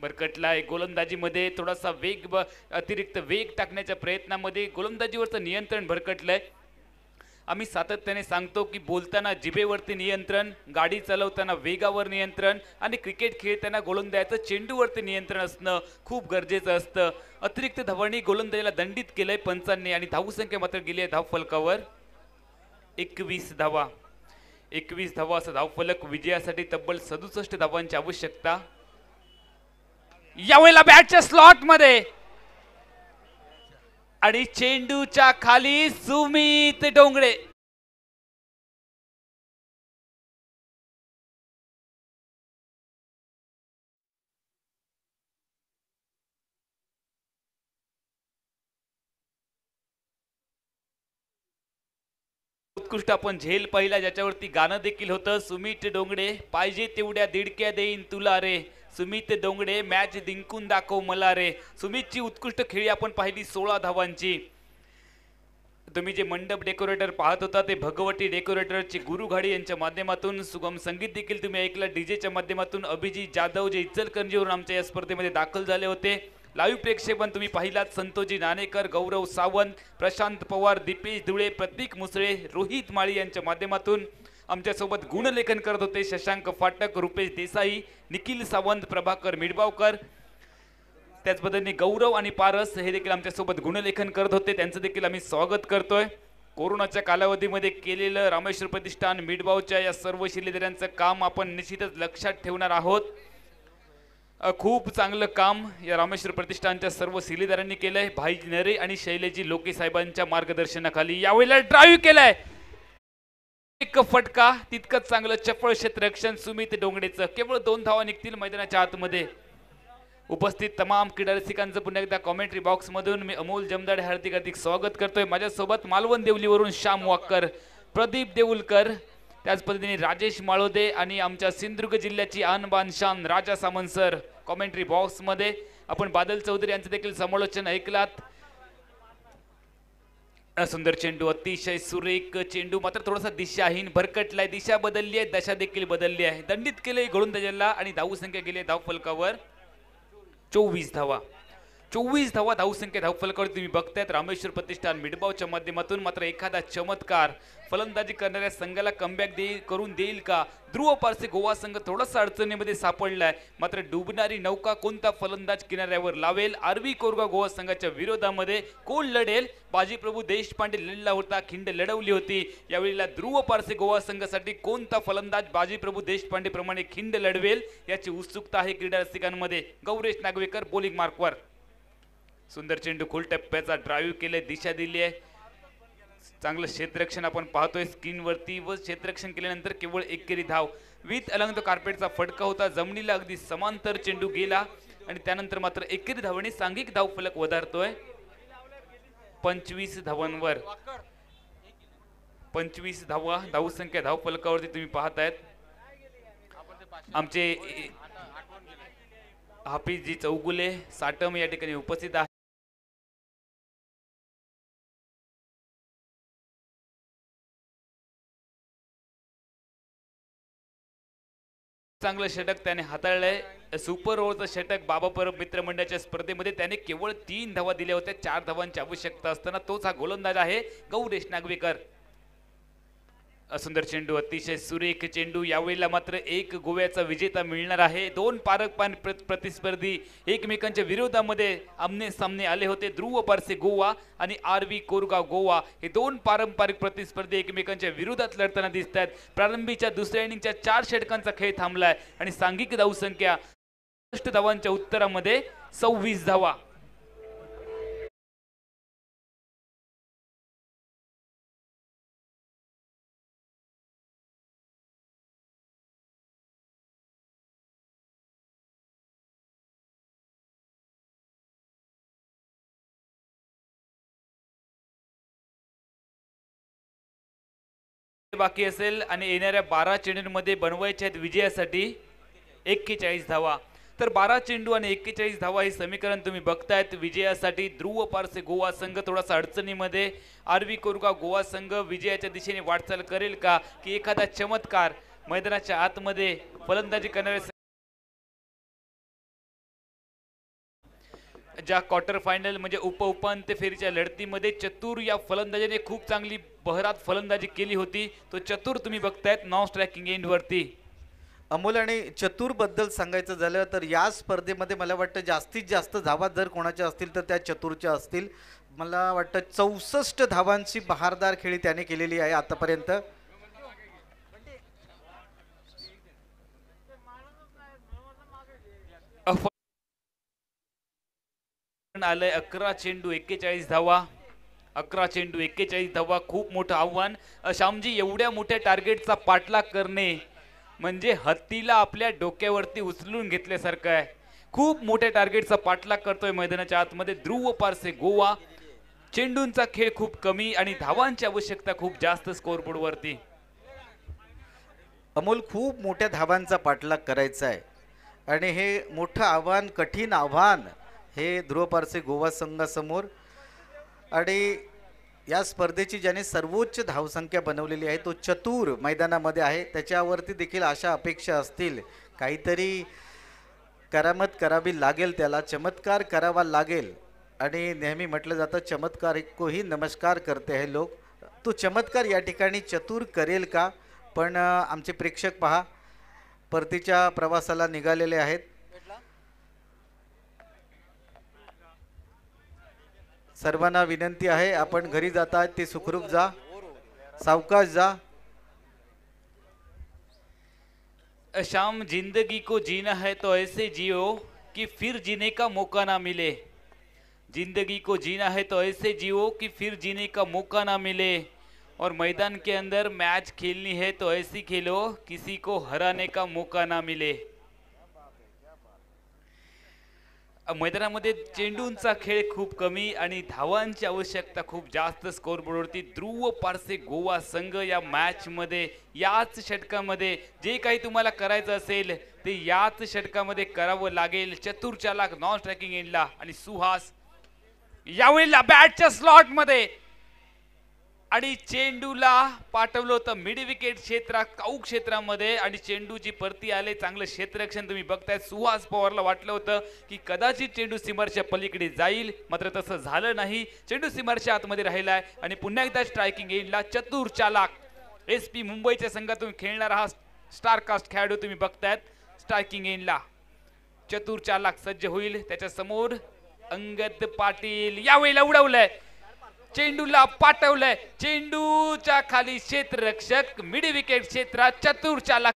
S5: बरकटलाय गोलंदाजीमध्ये थोडासा वेग अतिरिक्त वेग टाकण्याच्या प्रयत्नामध्ये गोलंदाजीवरचं नियंत्रण भरकटलंय आम्ही सातत्याने सांगतो की बोलताना जिबेवरती नियंत्रण गाडी चालवताना वेगावर नियंत्रण आणि क्रिकेट खेळताना गोलंदायाचं चेंडूवरती नियंत्रण असणं खूप गरजेचं असतं अतिरिक्त धावणी गोलंदाजाला दंडित केलंय पंचांनी आणि धावसंख्या मात्र गेली आहे धाव फलकावर एकवीस धावा एकवीस धावा असा धावफलक विजयासाठी तब्बल सदुसष्ट धावांची आवश्यकता यावेळेला बॅटच्या मध्ये
S4: आणि चेंडूच्या खाली सुमित डोंगळे
S5: उत्कृष्ट आपण झेल पहिला ज्याच्यावरती गाणं देखील होतं सुमित डोंगरे पाहिजे तेवढ्या दिडक्या देईन तुला रे सुमित डोंगडे मॅच दिंकून दाखव मला रे सुमितची उत्कृष्ट खेळी आपण पाहिली सोळा धावांची तुम्ही जे मंडप डेकोरेटर पाहत होता ते भगवती डेकोरेटरचे गुरुघाडी यांच्या माध्यमातून सुगम संगीत देखील तुम्ही ऐकलं डीजेच्या माध्यमातून अभिजित जाधव जे इचलकरंजीवरून आमच्या या स्पर्धेमध्ये दाखल झाले होते लाईव्ह पण तुम्ही पाहिलात संतोजी नाणेकर गौरव सावंत प्रशांत पवार दीपेश धुळे प्रतीक मुसळे रोहित माळी यांच्या माध्यमातून आमच्यासोबत गुणलेखन करत होते शशांक फाटक रुपेश देसाई निखिल सावंत प्रभाकर मिडबावकर त्याचबद्दलने गौरव आणि पारस हे देखील आमच्यासोबत गुणलेखन करत होते त्यांचं देखील आम्ही स्वागत करतोय कोरोनाच्या कालावधीमध्ये केलेलं रामेश्वर प्रतिष्ठान मिडबावच्या या सर्व शिलेदारांचं काम आपण निश्चितच लक्षात ठेवणार आहोत खूप चांगलं काम या रामेश्वर प्रतिष्ठानच्या सर्व सिलेदारांनी केलंय भाई नरे आणि शैलेजी लोके साहेबांच्या मार्गदर्शनाखाली यावेळेला ड्राईव्ह केलाय एक फटका तितकंच चांगलं चपळ क्षेत्ररक्षण सुमित डोंगडेचं केवळ दोन धावा निघतील मैदानाच्या आतमध्ये उपस्थित तमाम रसिकांचं पुन्हा एकदा कॉमेंट्री मधून मी अमोल जमदाड हार्दिक हार्दिक स्वागत करतोय माझ्यासोबत मालवण देवलीवरून श्याम वाक्कर प्रदीप देऊलकर त्याच पद्धतीने राजेश माळोदे आणि आमच्या सिंधुदुर्ग जिल्ह्याची बान शान राजा सामन सर कॉमेंट्री बॉक्समध्ये आपण बादल चौधरी यांचं देखील समालोचन ऐकलात सुंदर चेंडू अतिशय सुरेख चेंडू मात्र थोडासा दिशाहीन भरकटलाय दिशा बदलली आहे दशा देखील बदलली आहे दंडित केले दजला आणि धाऊ संख्या गेली धाव फलकावर चोवीस धावा चोवीस धावा धावसंख्या धाव फलकावर तुम्ही बघतायत रामेश्वर प्रतिष्ठान मिडबावच्या माध्यमातून मात्र एखादा चमत्कार फलंदाजी करणाऱ्या संघाला कमबॅक दे करून देईल का ध्रुव पारसे गोवा संघ थोडासा अडचणीमध्ये सापडलाय मात्र डुबणारी नौका कोणता फलंदाज किनाऱ्यावर लावेल आरवी कोरगा गोवा संघाच्या विरोधामध्ये कोण लढेल बाजीप्रभू देशपांडे लढला होता खिंड लढवली होती यावेळेला ध्रुव पारसे गोवा संघासाठी कोणता फलंदाज बाजीप्रभू देशपांडे प्रमाणे खिंड लढवेल याची उत्सुकता आहे क्रीडा रसिकांमध्ये गौरेश नागवेकर बोलिंग मार्कवर सुंदर चेंडू खोल टप्प्याचा ड्राईव्ह केले दिशा दिली आहे चांगलं क्षेत्ररक्षण आपण पाहतोय स्क्रीनवरती व क्षेत्ररक्षण केल्यानंतर केवळ एकेरी धाव विथ अलंग कार्पेटचा फटका होता जमिनीला अगदी समांतर चेंडू गेला आणि त्यानंतर मात्र एकेरी धावने सांघिक धाव फलक वधारतोय पंचवीस धावांवर पंचवीस धावा धाव संख्या धाव फलकावरती तुम्ही पाहत आहेत आमचे
S4: हाफिजी चौगुले साटम या ठिकाणी उपस्थित आहे चांगलं षटक त्याने हाताळलंय सुपर ओव्हरचं षटक बाबा परब मंडळाच्या स्पर्धेमध्ये त्याने
S5: केवळ तीन धावा दिल्या होत्या चार धावांची आवश्यकता असताना तोच हा गोलंदाज आहे गौरेश नागवेकर सुंदर चेंडू अतिशय सुरेख चेंडू यावेळेला मात्र एक गोव्याचा विजेता मिळणार आहे दोन पारकपान प्रतिस्पर्धी एकमेकांच्या विरोधामध्ये आमने सामने आले होते ध्रुव पारसे गोवा आणि आर व्ही कोरगाव गोवा हे दोन पारंपरिक प्रतिस्पर्धी एकमेकांच्या विरोधात लढताना दिसत आहेत प्रारंभीच्या दुसऱ्या इनिंगच्या चार षटकांचा खेळ थांबलाय
S4: आणि सांघिक धावसंख्या धावांच्या उत्तरामध्ये सव्वीस धावा बाकी असेल आणि येणाऱ्या बारा चेंडूंमध्ये बनवायचे आहेत विजयासाठी
S5: एक्केचाळीस धावा तर बारा चेंडू आणि एक्केचाळीस धावा हे समीकरण तुम्ही बघतायत विजयासाठी ध्रुव पारसे गोवा संघ थोडासा अडचणीमध्ये आरवी का गोवा संघ विजयाच्या दिशेने वाटचाल करेल का की एखादा चमत्कार मैदानाच्या आतमध्ये फलंदाजी करणारे ज्या क्वार्टर फायनल म्हणजे उप उपांत्य फेरीच्या लढतीमध्ये चतुर या फलंदाजाने खूप चांगली बहरात फलंदाजी केली होती तो चतुर तुम्ही बघतायत नॉन स्ट्रॅकिंग वरती अमोल
S7: आणि चतुर बद्दल सांगायचं झालं तर या स्पर्धेमध्ये मला वाटतं जास्तीत जास्त धावा जर कोणाच्या असतील तर त्या चतुरच्या असतील मला वाटतं चौसष्ट धावांची बहारदार खेळी त्याने केलेली आहे आतापर्यंत
S5: आलंय अकरा चेंडू एक्केचाळीस धावा अकरा चेंडू एक्केचाळीस धावा खूप मोठं आव्हान श्यामजी एवढ्या मोठ्या टार्गेटचा पाठलाग करणे म्हणजे हत्तीला आपल्या डोक्यावरती उचलून घेतल्यासारखं आहे खूप मोठ्या टार्गेटचा पाठलाग करतोय मैदानाच्या आतमध्ये ध्रुव पारसे गोवा चेंडूंचा खेळ खूप कमी आणि धावांची आवश्यकता खूप जास्त बोर्डवरती
S7: अमोल खूप मोठ्या धावांचा पाठलाग करायचा आहे आणि हे मोठं आव्हान कठीण आव्हान हे ध्रुव पारसे गोवा संघासमोर आणि या स्पर्धेची ज्याने सर्वोच्च धावसंख्या बनवलेली आहे तो चतुर मैदानामध्ये आहे त्याच्यावरती देखील अशा अपेक्षा असतील काहीतरी करामत करावी लागेल त्याला चमत्कार करावा लागेल आणि नेहमी म्हटलं जातं चमत्कार कोही नमस्कार करते आहे लोक तो चमत्कार या ठिकाणी चतुर करेल का पण आमचे प्रेक्षक पहा परतीच्या प्रवासाला निघालेले आहेत सर्वान विनंती है अपन घरी जाता ते सुखरूप जा सावकाश जा
S5: शाम जिंदगी को जीना है तो ऐसे जियो कि फिर जीने का मौका ना मिले जिंदगी को जीना है तो ऐसे जियो कि फिर जीने का मौका ना मिले और मैदान के अंदर मैच खेलनी है तो ऐसी खेलो किसी को हराने का मौका ना मिले मैदानामध्ये चेंडूंचा खेळ खूप कमी आणि धावांची आवश्यकता खूप जास्त स्कोर बोर्डवरती ध्रुव पारसे गोवा संघ या मॅचमध्ये याच षटकामध्ये जे काही तुम्हाला करायचं असेल ते याच षटकामध्ये करावं लागेल चतुर नॉन ट्रॅकिंग एंडला आणि सुहास यावेळीला बॅटच्या स्लॉटमध्ये आणि चेंडूला पाठवलं होतं मिड विकेट क्षेत्रात काऊ क्षेत्रामध्ये आणि चेंडूची परती आले चांगलं क्षेत्ररक्षण तुम्ही बघताय सुहास पवारला वाटलं होतं की कदाचित चेंडू सिमरच्या पलीकडे जाईल मात्र तसं झालं नाही चेंडू सीमारच्या आतमध्ये राहिलाय आणि पुन्हा एकदा स्ट्रायकिंग एंडला चतुर चालाक एस पी मुंबईच्या संघात तुम्ही हा आहात स्टारकास्ट खेळाडू तुम्ही बघतायत स्ट्रायकिंग एंडला चतुर चालाक सज्ज होईल त्याच्या समोर अंगद पाटील यावेळेला उडवलंय चेंडूला पाठवलंय चेंडूच्या
S4: खाली क्षेत्ररक्षक मिड विकेट क्षेत्रात चतुर्चाला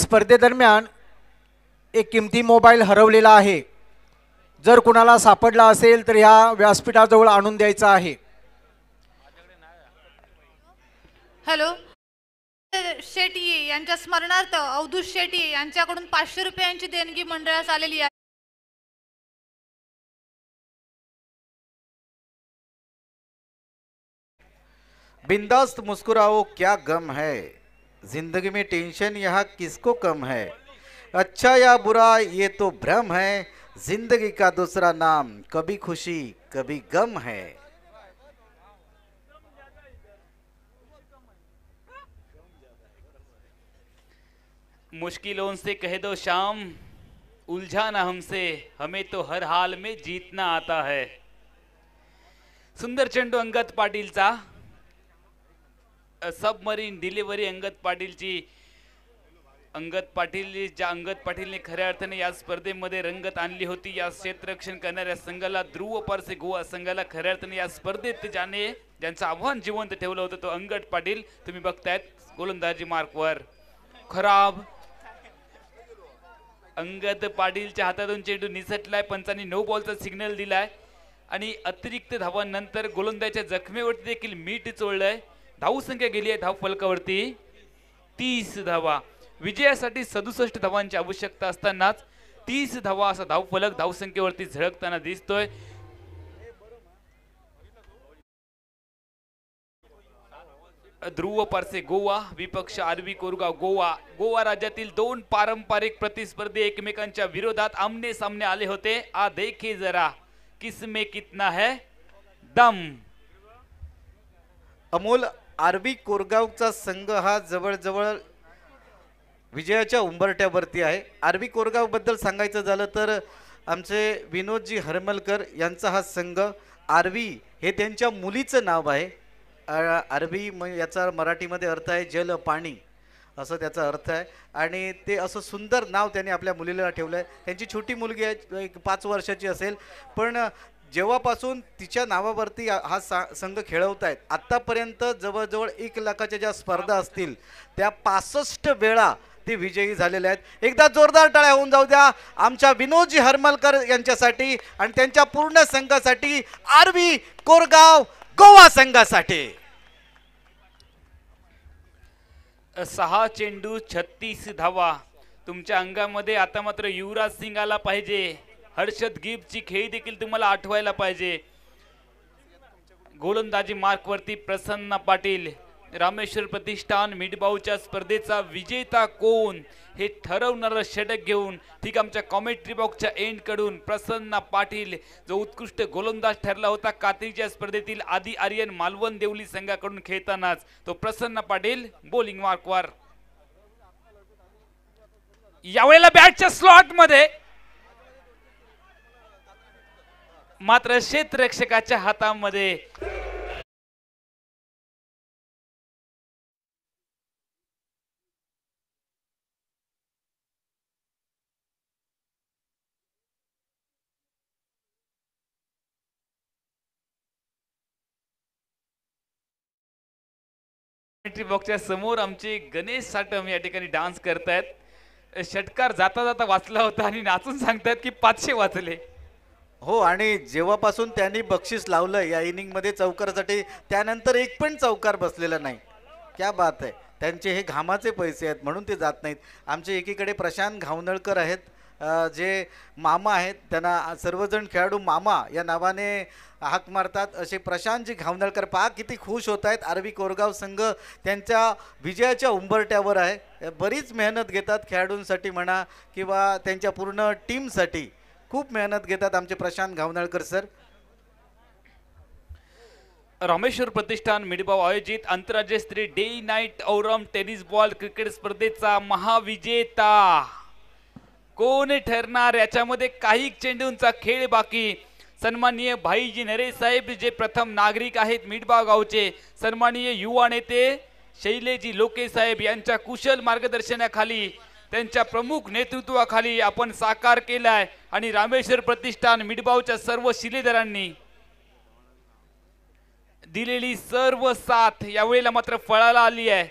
S3: स्पर्धेदरम्यान एक किमती मोबाईल हरवलेला आहे जर कुणाला सापडला असेल तर ह्या व्यासपीठाजवळ आणून द्यायचा आहे
S4: हेलो शेटी यांच्या स्मरणार्थ अवधूत शेट्टी यांच्याकडून पाचशे रुपयांची देणगी मंडळास आलेली बिंदास्त मुस्कुराओ क्या गम है
S7: जिंदगी में टेंशन यहाँ किसको कम है अच्छा या बुरा ये तो भ्रम है जिंदगी का दूसरा नाम कभी खुशी कभी गम है
S5: मुश्किलों से कह दो शाम उलझा ना हमसे हमें तो हर हाल में जीतना आता है सुंदर चंडू अंगद पाटीलचा सबमरीन डिलिव्हरी अंगत पाटीलची अंगत पाटील ज्या अंगद पाटीलने खऱ्या अर्थाने या स्पर्धेमध्ये रंगत आणली होती या क्षेत्ररक्षण करणाऱ्या संघाला ध्रुव पारसे गोवा संघाला खऱ्या अर्थाने या स्पर्धेत ज्याने ज्यांचं आव्हान जिवंत ठेवलं होतं तो अंगत पाटील तुम्ही बघतायत गोलंदाजी मार्कवर खराब अंगद पाटीलच्या हातातून चेंडू निसटलाय पंचानी नऊ बॉलचा सिग्नल दिलाय आणि अतिरिक्त धावांनंतर गोलंदाच्या जखमेवरती देखील मीठ चोळलंय धावू संख्या गेली आहे धाव फलकावरती तीस धावा विजयासाठी सदुसष्ट धावांची आवश्यकता असतानाच तीस धावा असा धाव फलक धावसंख्येवरती झळकताना दिसतोय ध्रुव पारसे गोवा विपक्ष आरवी कोरगाव गोवा गोवा राज्यातील दोन पारंपरिक प्रतिस्पर्धी एकमेकांच्या विरोधात आमने सामने आले होते आ देखे जरा किसमे कितना है दम
S7: अमोल आरवी कोरगावचा संघ हा जवळजवळ विजयाच्या उंबरट्यावरती आहे आरवी कोरगाव बद्दल सांगायचं झालं तर आमचे विनोदजी हरमलकर यांचा हा संघ आरवी हे त्यांच्या मुलीचं नाव आहे अरबी म याचा मराठीमध्ये अर्थ आहे जल पाणी असं त्याचा अर्थ आहे आणि ते असं सुंदर नाव त्यांनी आपल्या मुलीला ठेवलं आहे त्यांची छोटी मुलगी आहे एक पाच वर्षाची असेल पण जेव्हापासून तिच्या नावावरती हा सा संघ खेळवत आहेत आत्तापर्यंत जवळजवळ एक लाखाच्या ज्या स्पर्धा असतील त्या पासष्ट वेळा ते विजयी झालेले आहेत एकदा जोरदार टाळ्या होऊन जाऊ द्या आमच्या विनोदजी हरमलकर यांच्यासाठी आणि त्यांच्या पूर्ण संघासाठी आरवी कोरगाव गोवा संघासाठी
S5: सहा चेंडू छत्तीस धावा तुमच्या अंगामध्ये आता मात्र युवराज सिंग आला पाहिजे हर्षद गिबची खेळी देखील तुम्हाला आठवायला पाहिजे गोलंदाजी मार्कवरती प्रसन्न पाटील रामेश्वर प्रतिष्ठान मिडबाऊच्या स्पर्धेचा विजेता कोण हे ठरवणारं षटक घेऊन ठीक आमच्या कॉमेंट्री बॉक्सच्या एंडकडून प्रसन्न पाटील जो उत्कृष्ट गोलंदाज ठरला होता कात्रीच्या स्पर्धेतील आदी आर्यन मालवण देवली संघाकडून खेळतानाच तो प्रसन्न पाटील बॉलिंग मार्कवर यावेळेला बॅटच्या स्लॉटमध्ये मात्र क्षेत्ररक्षकाच्या हातामध्ये बॉक्सच्या समोर आमचे गणेश साटम या ठिकाणी डान्स करतायत षटकार जाता जाता वाचला होता आणि नाचून सांगतायत की पाचशे वाचले
S7: हो आणि जेव्हापासून त्यांनी बक्षीस लावलं या इनिंग मध्ये चौकारासाठी त्यानंतर एक पण चौकार बसलेला नाही क्या बात आहे त्यांचे हे घामाचे पैसे आहेत म्हणून ते जात नाहीत आमचे एकीकडे प्रशांत घावनळकर आहेत जे मामा आहेत त्यांना सर्वजण खेळाडू मामा या नावाने हाक मारतात असे प्रशांतजी घावनळकर पहा किती खुश होत आहेत आरवी कोरगाव संघ त्यांच्या विजयाच्या उंबरट्यावर आहे बरीच मेहनत घेतात खेळाडूंसाठी म्हणा किंवा त्यांच्या पूर्ण टीमसाठी खूप मेहनत घेतात आमचे प्रशांत घावनळकर सर
S5: रामेश्वर प्रतिष्ठान मिडबाव आयोजित आंतरराज्यस्तरीय डे नाईट औरम टेनिस बॉल क्रिकेट स्पर्धेचा महाविजेता कोण ठरणार याच्यामध्ये काही चेंडूंचा खेळ बाकी सन्माननीय भाईजी नरे साहेब जे प्रथम नागरिक आहेत मिठबाव गावचे सन्माननीय युवा नेते शैलेजी लोके साहेब यांच्या कुशल मार्गदर्शनाखाली त्यांच्या प्रमुख नेतृत्वाखाली आपण साकार केलाय आणि रामेश्वर प्रतिष्ठान मिडबावच्या सर्व शिलेदारांनी दिलेली सर्व साथ यावेळेला मात्र फळाला आली आहे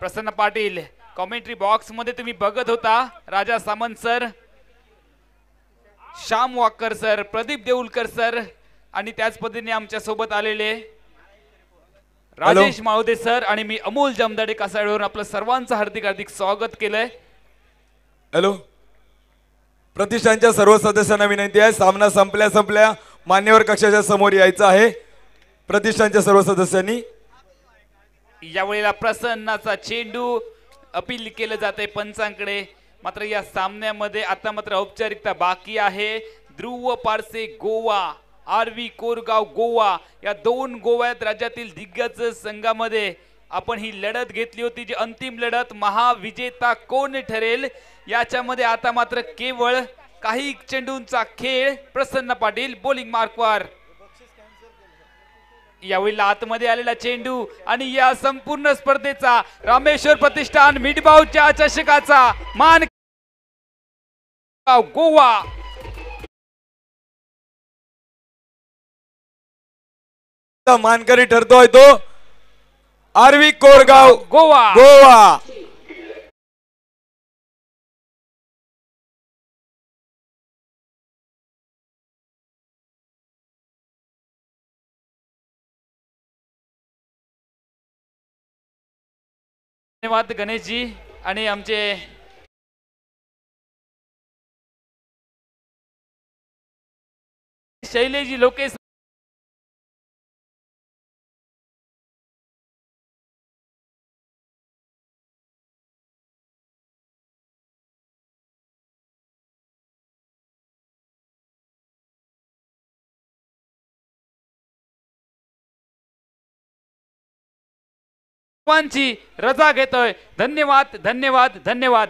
S5: प्रसन्न पाटील कॉमेंट्री बॉक्स मध्ये तुम्ही बघत होता Raja Samant sir Shyam Wakar sir Pradeep Deulkar sir आणि त्याच पद्धतीने आमच्या सोबत आलेले राजेश मावदे सर आणि मी अमोल जमदाडे कासाडवरून आपलं सर्वांचं हार्दिक हार्दिक स्वागत केलंय
S2: हॅलो प्रतिष्ठानच्या सर्व सदस्यांना विनंती आहे सामना संपल्या संपल्या मान्यवर कक्षाच्या समोर यायचं आहे प्रतिष्ठानच्या सर्व सदस्यांनी
S5: यावेळेला प्रसन्नाचा चेंडू अपील केलं जात आहे पंचांकडे मात्र या सामन्यामध्ये आता मात्र औपचारिकता बाकी आहे ध्रुव पारसे गोवा आरवी कोरगाव गोवा या दोन गोव्यात राज्यातील दिग्गज संघामध्ये आपण ही लढत घेतली होती जी अंतिम लढत महाविजेता कोण ठरेल याच्यामध्ये आता मात्र केवळ काही चेंडूंचा खेळ प्रसन्न पाटील बोलिंग मार्कवर यावेळी आतमध्ये आलेला चेंडू आणि या संपूर्ण स्पर्धेचा रामेश्वर
S4: प्रतिष्ठान मिडबावच्या चषकाचा मान गोवा मानकरी ठरतोय तो आरवी कोरगाव गोवा गोवा धन्यवाद जी आणि आमचे शैलेजी लोकेश सर्वांची रजा घेतोय धन्यवाद धन्यवाद धन्यवाद